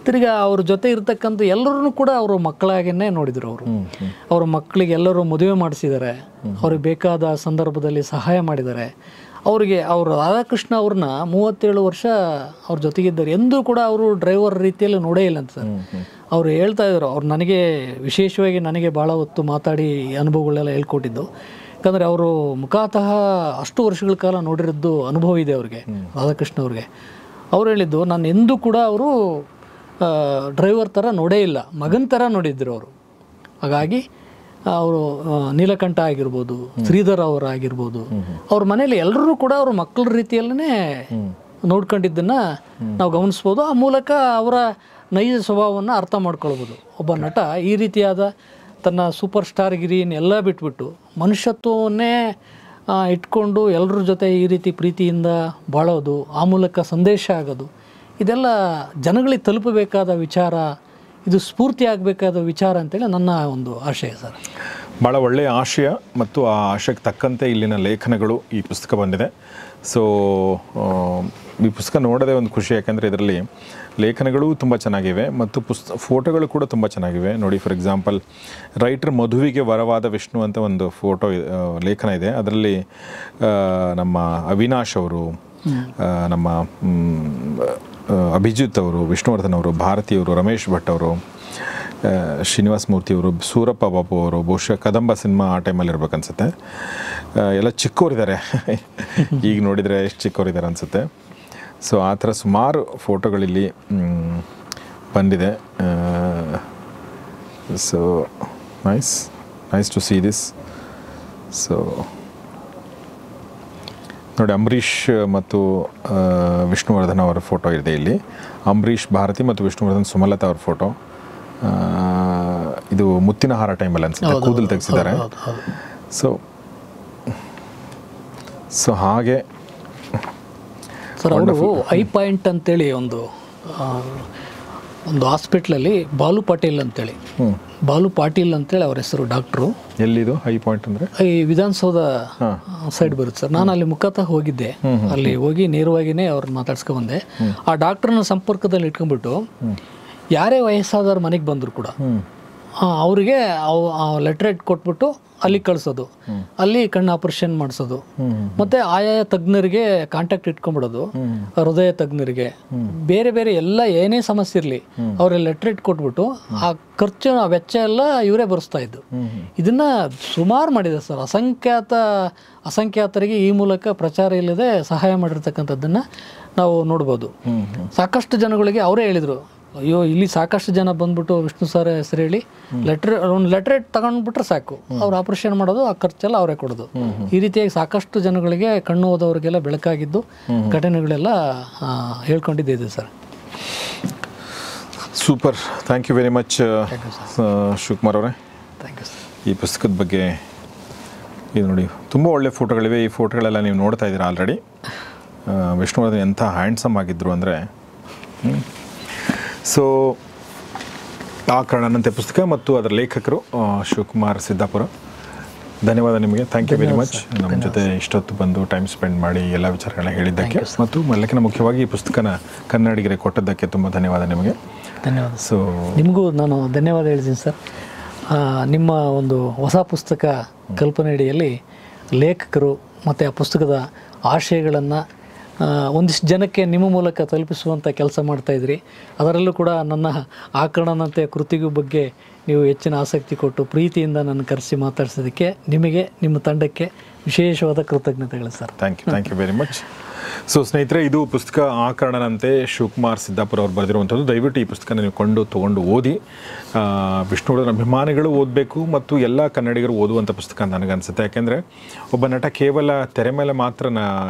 Speaker 2: ತಿರ್ಗಾ ಅವ್ರ ಜೊತೆ ಇರ್ತಕ್ಕಂಥ ಎಲ್ಲರೂ ಕೂಡ ಅವರು ಮಕ್ಕಳಾಗಿಯೇ ನೋಡಿದ್ರು ಅವರು ಅವ್ರ ಮಕ್ಕಳಿಗೆ ಎಲ್ಲರೂ ಮದುವೆ ಮಾಡಿಸಿದ್ದಾರೆ ಅವ್ರಿಗೆ ಬೇಕಾದ ಸಂದರ್ಭದಲ್ಲಿ ಸಹಾಯ ಮಾಡಿದ್ದಾರೆ ಅವರಿಗೆ ಅವರು ರಾಧಾಕೃಷ್ಣ ಅವ್ರನ್ನ ಮೂವತ್ತೇಳು ವರ್ಷ ಅವ್ರ ಜೊತೆಗಿದ್ದರು ಎಂದೂ ಕೂಡ ಅವರು ಡ್ರೈವರ್ ರೀತಿಯಲ್ಲಿ ನೋಡೇ ಇಲ್ಲ ಅಂತ ಸರ್ ಅವರು ಹೇಳ್ತಾ ಇದ್ರು ಅವ್ರು ನನಗೆ ವಿಶೇಷವಾಗಿ ನನಗೆ ಭಾಳ ಹೊತ್ತು ಮಾತಾಡಿ ಅನುಭವಗಳೆಲ್ಲ ಹೇಳ್ಕೊಟ್ಟಿದ್ದು ಯಾಕಂದರೆ ಅವರು ಮುಖಾತಃ ಅಷ್ಟು ವರ್ಷಗಳ ಕಾಲ ನೋಡಿರೋದು ಅನುಭವ ಇದೆ ಅವ್ರಿಗೆ ರಾಧಾಕೃಷ್ಣ ಅವ್ರಿಗೆ ಅವ್ರು ಹೇಳಿದ್ದು ನಾನು ಎಂದೂ ಕೂಡ ಅವರು ಡ್ರೈವರ್ ಥರ ನೋಡೇ ಇಲ್ಲ ಮಗನ ಥರ ನೋಡಿದ್ರು ಅವರು ಹಾಗಾಗಿ ಅವರು ನೀಲಕಂಠ ಆಗಿರ್ಬೋದು ಶ್ರೀಧರ್ ಅವರು ಆಗಿರ್ಬೋದು ಅವ್ರ ಮನೇಲಿ ಎಲ್ಲರೂ ಕೂಡ ಅವ್ರ ಮಕ್ಕಳ ರೀತಿಯಲ್ಲೇ ನೋಡ್ಕೊಂಡಿದ್ದನ್ನು ನಾವು ಗಮನಿಸ್ಬೋದು ಆ ಮೂಲಕ ಅವರ ನೈಜ ಸ್ವಭಾವವನ್ನು ಅರ್ಥ ಮಾಡ್ಕೊಳ್ಬೋದು ಒಬ್ಬ ನಟ ಈ ರೀತಿಯಾದ ತನ್ನ ಸೂಪರ್ ಸ್ಟಾರ್ ಗಿರಿಯನ್ನು ಎಲ್ಲ ಬಿಟ್ಬಿಟ್ಟು ಮನುಷ್ಯತ್ವವನ್ನೇ ಇಟ್ಕೊಂಡು ಎಲ್ಲರ ಜೊತೆ ಈ ರೀತಿ ಪ್ರೀತಿಯಿಂದ ಬಾಳೋದು ಆ ಮೂಲಕ ಸಂದೇಶ ಆಗೋದು ಇದೆಲ್ಲ ಜನಗಳಿಗೆ ತಲುಪಬೇಕಾದ ವಿಚಾರ ಇದು ಸ್ಫೂರ್ತಿ ಆಗಬೇಕಾದ ವಿಚಾರ ಅಂತೇಳಿ ನನ್ನ ಒಂದು ಆಶಯ ಸರ್
Speaker 1: ಭಾಳ ಒಳ್ಳೆಯ ಆಶಯ ಮತ್ತು ಆ ಆಶಯಕ್ಕೆ ತಕ್ಕಂತೆ ಇಲ್ಲಿನ ಲೇಖನಗಳು ಈ ಪುಸ್ತಕ ಬಂದಿದೆ ಸೊ ಈ ಪುಸ್ತಕ ನೋಡೋದೇ ಒಂದು ಖುಷಿ ಯಾಕಂದರೆ ಇದರಲ್ಲಿ ಲೇಖನಗಳು ತುಂಬ ಚೆನ್ನಾಗಿವೆ ಮತ್ತು ಪುಸ್ತ ಫೋಟೋಗಳು ಕೂಡ ತುಂಬ ಚೆನ್ನಾಗಿವೆ ನೋಡಿ ಫಾರ್ ಎಕ್ಸಾಂಪಲ್ ರೈಟರ್ ಮಧುವಿಗೆ ವರವಾದ ವಿಷ್ಣು ಅಂತ ಒಂದು ಫೋಟೋ ಲೇಖನ ಇದೆ ಅದರಲ್ಲಿ ನಮ್ಮ ಅವಿನಾಶ್ ಅವರು ನಮ್ಮ ಅಭಿಜಿತ್ ಅವರು ವಿಷ್ಣುವರ್ಧನ್ ಅವರು ಭಾರತಿಯವರು ರಮೇಶ್ ಭಟ್ ಅವರು ಶ್ರೀನಿವಾಸ ಮೂರ್ತಿಯವರು ಸೂರಪ್ಪ ಬಾಬು ಅವರು ಬಹುಶಃ ಕದಂಬ ಸಿನಿಮಾ ಆ ಟೈಮಲ್ಲಿ ಇರ್ಬೇಕನ್ಸುತ್ತೆ ಎಲ್ಲ ಚಿಕ್ಕವರಿದ್ದಾರೆ ಈಗ ನೋಡಿದರೆ ಎಷ್ಟು ಚಿಕ್ಕವರಿದ್ದಾರೆ ಅನಿಸುತ್ತೆ ಸೊ ಆ ಥರ ಸುಮಾರು ಫೋಟೋಗಳಿಲ್ಲಿ ಬಂದಿದೆ so nice nice to see this so ನೋಡಿ ಅಂಬರೀಷ್ ಮತ್ತು ವಿಷ್ಣುವರ್ಧನ್ ಅವರ ಫೋಟೋ ಇದೆ ಇಲ್ಲಿ ಅಂಬರೀಷ್ ಭಾರತಿ ಮತ್ತು ವಿಷ್ಣುವರ್ಧನ್ ಸುಮಲತಾ ಅವ್ರ ಫೋಟೋ ಇದು ಮುತ್ತಿನ ಹಾರ ಟೈಮಲ್ಲಿ ಅನ್ಸುತ್ತೆ ಕೂದಲು ತೆಗೆಸಿದ್ದಾರೆ ಸೊ ಸೊ ಹಾಗೆ ಸರ್ ಅವರು ಐ
Speaker 2: ಪಾಯಿಂಟ್ ಅಂತೇಳಿ ಒಂದು ಒಂದು ಹಾಸ್ಪಿಟ್ಲಲ್ಲಿ ಬಾಲು ಪಾಟೀಲ್ ಅಂತೇಳಿ ಬಾಲು ಪಾಟೀಲ್ ಅಂತೇಳಿ ಅವ್ರ ಹೆಸರು ಡಾಕ್ಟ್ರು
Speaker 1: ಎಲ್ಲಿದು ಹೈ ಪಾಯಿಂಟ್ ಅಂದರೆ
Speaker 2: ಈ ವಿಧಾನಸೌಧ ಸೈಡ್ ಬರುತ್ತೆ ಸರ್ ನಾನು ಅಲ್ಲಿ ಮುಖತಃ ಹೋಗಿದ್ದೆ ಅಲ್ಲಿ ಹೋಗಿ ನೇರವಾಗಿಯೇ ಅವ್ರನ್ನ ಬಂದೆ ಆ ಡಾಕ್ಟ್ರನ್ನ ಸಂಪರ್ಕದಲ್ಲಿ ಇಟ್ಕೊಂಡ್ಬಿಟ್ಟು ಯಾರೇ ವಯಸ್ಸಾದವ್ರ ಮನೆಗೆ ಬಂದರೂ ಕೂಡ ಅವರಿಗೆ ಅವು ಲೆಟ್ರೇಟ್ ಕೊಟ್ಬಿಟ್ಟು ಅಲ್ಲಿ ಕಳಿಸೋದು ಅಲ್ಲಿ ಕಣ್ಣು ಆಪರೇಷನ್ ಮಾಡಿಸೋದು ಮತ್ತೆ ಆಯಾಯ ತಜ್ಞರಿಗೆ ಕಾಂಟ್ಯಾಕ್ಟ್ ಇಟ್ಕೊಂಡ್ಬಿಡೋದು ಹೃದಯ ತಜ್ಞರಿಗೆ ಬೇರೆ ಬೇರೆ ಎಲ್ಲ ಏನೇ ಸಮಸ್ಯೆ ಇರಲಿ ಅವ್ರ ಲೆಟ್ರೇಟ್ ಕೊಟ್ಬಿಟ್ಟು ಆ ಖರ್ಚು ಆ ವೆಚ್ಚ ಎಲ್ಲ ಇವರೇ ಬರೆಸ್ತಾ ಇದ್ದು ಇದನ್ನ ಸುಮಾರು ಮಾಡಿದೆ ಸರ್ ಅಸಂಖ್ಯಾತ ಅಸಂಖ್ಯಾತರಿಗೆ ಈ ಮೂಲಕ ಪ್ರಚಾರ ಇಲ್ಲದೆ ಸಹಾಯ ಮಾಡಿರ್ತಕ್ಕಂಥದ್ದನ್ನು ನಾವು ನೋಡ್ಬೋದು ಸಾಕಷ್ಟು ಜನಗಳಿಗೆ ಅವರೇ ಹೇಳಿದರು ಅಯ್ಯೋ ಇಲ್ಲಿ ಸಾಕಷ್ಟು ಜನ ಬಂದ್ಬಿಟ್ಟು ವಿಷ್ಣು ಸರ್ ಹೆಸರು ಹೇಳಿ ಲೆಟರ್ ಒಂದು ಲೆಟ್ರ್ ತಗೊಂಡ್ಬಿಟ್ರೆ ಸಾಕು ಅವ್ರು ಆಪರೇಷನ್ ಮಾಡೋದು ಆ ಖರ್ಚೆಲ್ಲ ಅವರೇ ಕೊಡೋದು ಈ ರೀತಿಯಾಗಿ ಸಾಕಷ್ಟು ಜನಗಳಿಗೆ ಕಣ್ಣು ಹೋದವರಿಗೆಲ್ಲ ಬೆಳಕಾಗಿದ್ದು ಘಟನೆಗಳೆಲ್ಲ ಹೇಳ್ಕೊಂಡಿದ್ದೆ sir
Speaker 1: super thank you very much Shivakumar ಅವರೇ ಥ್ಯಾಂಕ್ ಯು ಈ ಪುಸ್ತಕದ ಬಗ್ಗೆ ಇದು ನೋಡಿ ತುಂಬ ಒಳ್ಳೆ ಫೋಟೋಗಳಿವೆ ಈ ಫೋಟೋಗಳೆಲ್ಲ ನೀವು ನೋಡ್ತಾ ಇದ್ದೀರಾ ಆಲ್ರೆಡಿ ವಿಷ್ಣುವರ್ಧನ್ ಎಂಥ ಹ್ಯಾಂಡ್ಸಮ್ ಆಗಿದ್ದರು ಅಂದರೆ ಸೊ ಆ ಕಾರಣನಂತೆ ಪುಸ್ತಕ ಮತ್ತು ಅದರ ಲೇಖಕರು ಶಿವಕುಮಾರ್ ಸಿದ್ದಾಪುರ ಧನ್ಯವಾದ ನಿಮಗೆ ಥ್ಯಾಂಕ್ ಯು ವೆರಿ ಮಚ್ ನಮ್ಮ ಜೊತೆ ಇಷ್ಟೊತ್ತು ಬಂದು ಟೈಮ್ ಸ್ಪೆಂಡ್ ಮಾಡಿ ಎಲ್ಲ ವಿಚಾರಗಳನ್ನ ಹೇಳಿದ್ದಕ್ಕೆ ಮತ್ತು ಮಲ್ಲಕಿನ ಮುಖ್ಯವಾಗಿ ಈ ಪುಸ್ತಕನ ಕನ್ನಡಿಗರಿಗೆ ಕೊಟ್ಟದ್ದಕ್ಕೆ ತುಂಬ ಧನ್ಯವಾದ ನಿಮಗೆ ಧನ್ಯವಾದ ಸೊ
Speaker 2: ನಿಮಗೂ ನಾನು ಧನ್ಯವಾದ ಹೇಳ್ತೀನಿ ಸರ್ ನಿಮ್ಮ ಒಂದು ಹೊಸ ಪುಸ್ತಕ ಕಲ್ಪನೆಯಡಿಯಲ್ಲಿ ಲೇಖಕರು ಮತ್ತು ಆ ಪುಸ್ತಕದ ಆಶಯಗಳನ್ನು ಒಂದಿಷ್ಟು ಜನಕ್ಕೆ ನಿಮ್ಮ ಮೂಲಕ ತಲುಪಿಸುವಂಥ ಕೆಲಸ ಮಾಡ್ತಾಯಿದ್ರಿ ಅದರಲ್ಲೂ ಕೂಡ ನನ್ನ ಆಕರಣನಂತೆ ಕೃತಿಗೂ ಬಗ್ಗೆ ನೀವು ಹೆಚ್ಚಿನ ಆಸಕ್ತಿ ಕೊಟ್ಟು ಪ್ರೀತಿಯಿಂದ ನನ್ನ ಕರೆಸಿ ಮಾತಾಡಿಸೋದಕ್ಕೆ ನಿಮಗೆ ನಿಮ್ಮ ತಂಡಕ್ಕೆ ವಿಶೇಷವಾದ ಕೃತಜ್ಞತೆಗಳು sir
Speaker 1: thank you thank you very much so ಸ್ನೇಹಿತರೆ ಇದು ಪುಸ್ತಕ ಆಕರಣನಂತೆ ಕಾರಣನಂತೆ ಶಿವಕುಮಾರ್ ಸಿದ್ದಾಪುರ ಅವರು ಬರೆದಿರುವಂಥದ್ದು ದಯವಿಟ್ಟು ಈ ಪುಸ್ತಕನ ನೀವು ಕೊಂಡು ತೊಗೊಂಡು ಓದಿ ವಿಷ್ಣುವರ್ಧನ್ ಅಭಿಮಾನಿಗಳು ಓದಬೇಕು ಮತ್ತು ಎಲ್ಲ ಕನ್ನಡಿಗರು ಓದುವಂಥ ಪುಸ್ತಕ ಅಂತ ನನಗನ್ಸುತ್ತೆ ಯಾಕೆಂದರೆ ಒಬ್ಬ ನಟ ಕೇವಲ ತೆರೆ ಮೇಲೆ ಮಾತ್ರ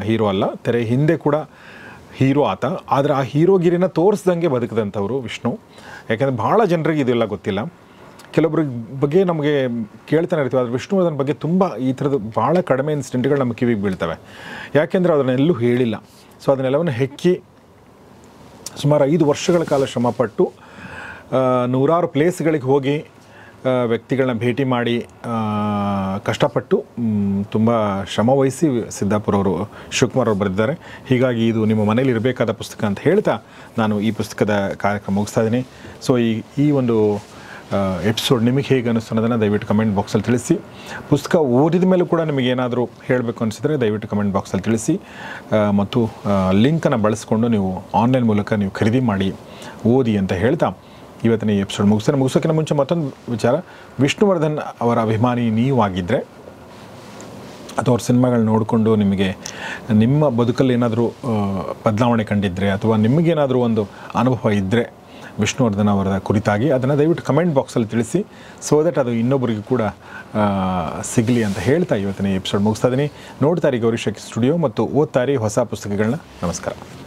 Speaker 1: ಹೀರೋ ಅಲ್ಲ ತೆರೆ ಹಿಂದೆ ಕೂಡ ಹೀರೋ ಆತ ಆದರೆ ಆ ಹೀರೋಗಿರಿನ ತೋರಿಸ್ದಂಗೆ ಬದುಕಿದಂಥವ್ರು ವಿಷ್ಣು ಯಾಕೆಂದರೆ ಭಾಳ ಜನರಿಗೆ ಇದೆಲ್ಲ ಗೊತ್ತಿಲ್ಲ ಕೆಲವೊಬ್ರಿಗೆ ಬಗ್ಗೆ ನಮಗೆ ಕೇಳ್ತಾನೆ ಇರ್ತೀವಿ ಆದರೆ ವಿಷ್ಣುವರ್ಧನ್ ಬಗ್ಗೆ ತುಂಬ ಈ ಥರದ್ದು ಭಾಳ ಕಡಿಮೆ ಇನ್ಸಿಡೆಂಟ್ಗಳು ನಮ್ಮ ಕಿವಿಗೆ ಬೀಳ್ತವೆ ಯಾಕೆಂದರೆ ಅದನ್ನೆಲ್ಲೂ ಹೇಳಿಲ್ಲ ಸೊ ಅದನ್ನೆಲ್ಲವನ್ನು ಹೆಕ್ಕಿ ಸುಮಾರು ಐದು ವರ್ಷಗಳ ಕಾಲ ಶ್ರಮಪಟ್ಟು ನೂರಾರು ಪ್ಲೇಸ್ಗಳಿಗೆ ಹೋಗಿ ವ್ಯಕ್ತಿಗಳನ್ನ ಭೇಟಿ ಮಾಡಿ ಕಷ್ಟಪಟ್ಟು ತುಂಬ ಶ್ರಮವಹಿಸಿ ವಹಿಸಿ ಸಿದ್ದಾಪುರವರು ಶಿವಕುಮಾರ್ ಅವರು ಬರೆದಿದ್ದಾರೆ ಹೀಗಾಗಿ ಇದು ನಿಮ್ಮ ಮನೇಲಿ ಇರಬೇಕಾದ ಪುಸ್ತಕ ಅಂತ ಹೇಳ್ತಾ ನಾನು ಈ ಪುಸ್ತಕದ ಕಾರ್ಯಕ್ರಮ ಮುಗಿಸ್ತಾ ಇದ್ದೀನಿ ಸೊ ಈ ಈ ಒಂದು ಎಪಿಸೋಡ್ ನಿಮಗೆ ಹೇಗೆ ಅನ್ನಿಸ್ತು ಅನ್ನೋದನ್ನು ದಯವಿಟ್ಟು ಕಮೆಂಟ್ ಬಾಕ್ಸಲ್ಲಿ ತಿಳಿಸಿ ಪುಸ್ತಕ ಓದಿದ ಮೇಲೂ ಕೂಡ ನಿಮಗೆ ಏನಾದರೂ ಹೇಳಬೇಕು ಅನಿಸಿದರೆ ದಯವಿಟ್ಟು ಕಮೆಂಟ್ ಬಾಕ್ಸಲ್ಲಿ ತಿಳಿಸಿ ಮತ್ತು ಲಿಂಕನ್ನು ಬಳಸಿಕೊಂಡು ನೀವು ಆನ್ಲೈನ್ ಮೂಲಕ ನೀವು ಖರೀದಿ ಮಾಡಿ ಓದಿ ಅಂತ ಹೇಳ್ತಾ ಇವತ್ತಿನ ಈ ಎಪಿಸೋಡ್ ಮುಗಿಸ್ತಾರೆ ಮುಗಿಸೋಕ್ಕಿಂತ ಮುಂಚೆ ಮತ್ತೊಂದು ವಿಚಾರ ವಿಷ್ಣುವರ್ಧನ್ ಅವರ ಅಭಿಮಾನಿ ನೀವಾಗಿದ್ದರೆ ಅಥವಾ ಅವ್ರ ಸಿನಿಮಾಗಳು ನೋಡಿಕೊಂಡು ನಿಮಗೆ ನಿಮ್ಮ ಬದುಕಲ್ಲಿ ಏನಾದರೂ ಬದಲಾವಣೆ ಕಂಡಿದ್ದರೆ ಅಥವಾ ನಿಮಗೇನಾದರೂ ಒಂದು ಅನುಭವ ಇದ್ದರೆ ವಿಷ್ಣುವರ್ಧನ್ ಅವರ ಕುರಿತಾಗಿ ಅದನ್ನು ದಯವಿಟ್ಟು ಕಮೆಂಟ್ ಬಾಕ್ಸಲ್ಲಿ ತಿಳಿಸಿ ಸೊ ದಟ್ ಅದು ಇನ್ನೊಬ್ಬರಿಗೆ ಕೂಡ ಸಿಗಲಿ ಅಂತ ಹೇಳ್ತಾ ಇವತ್ತಿನ ಎಪಿಸೋಡ್ ಮುಗಿಸ್ತಾ ಇದ್ದೀನಿ ನೋಡ್ತಾರೆ ಗೌರಿಶಕ್ ಸ್ಟುಡಿಯೋ ಮತ್ತು ಓದ್ತಾರೆ ಹೊಸ ಪುಸ್ತಕಗಳನ್ನ ನಮಸ್ಕಾರ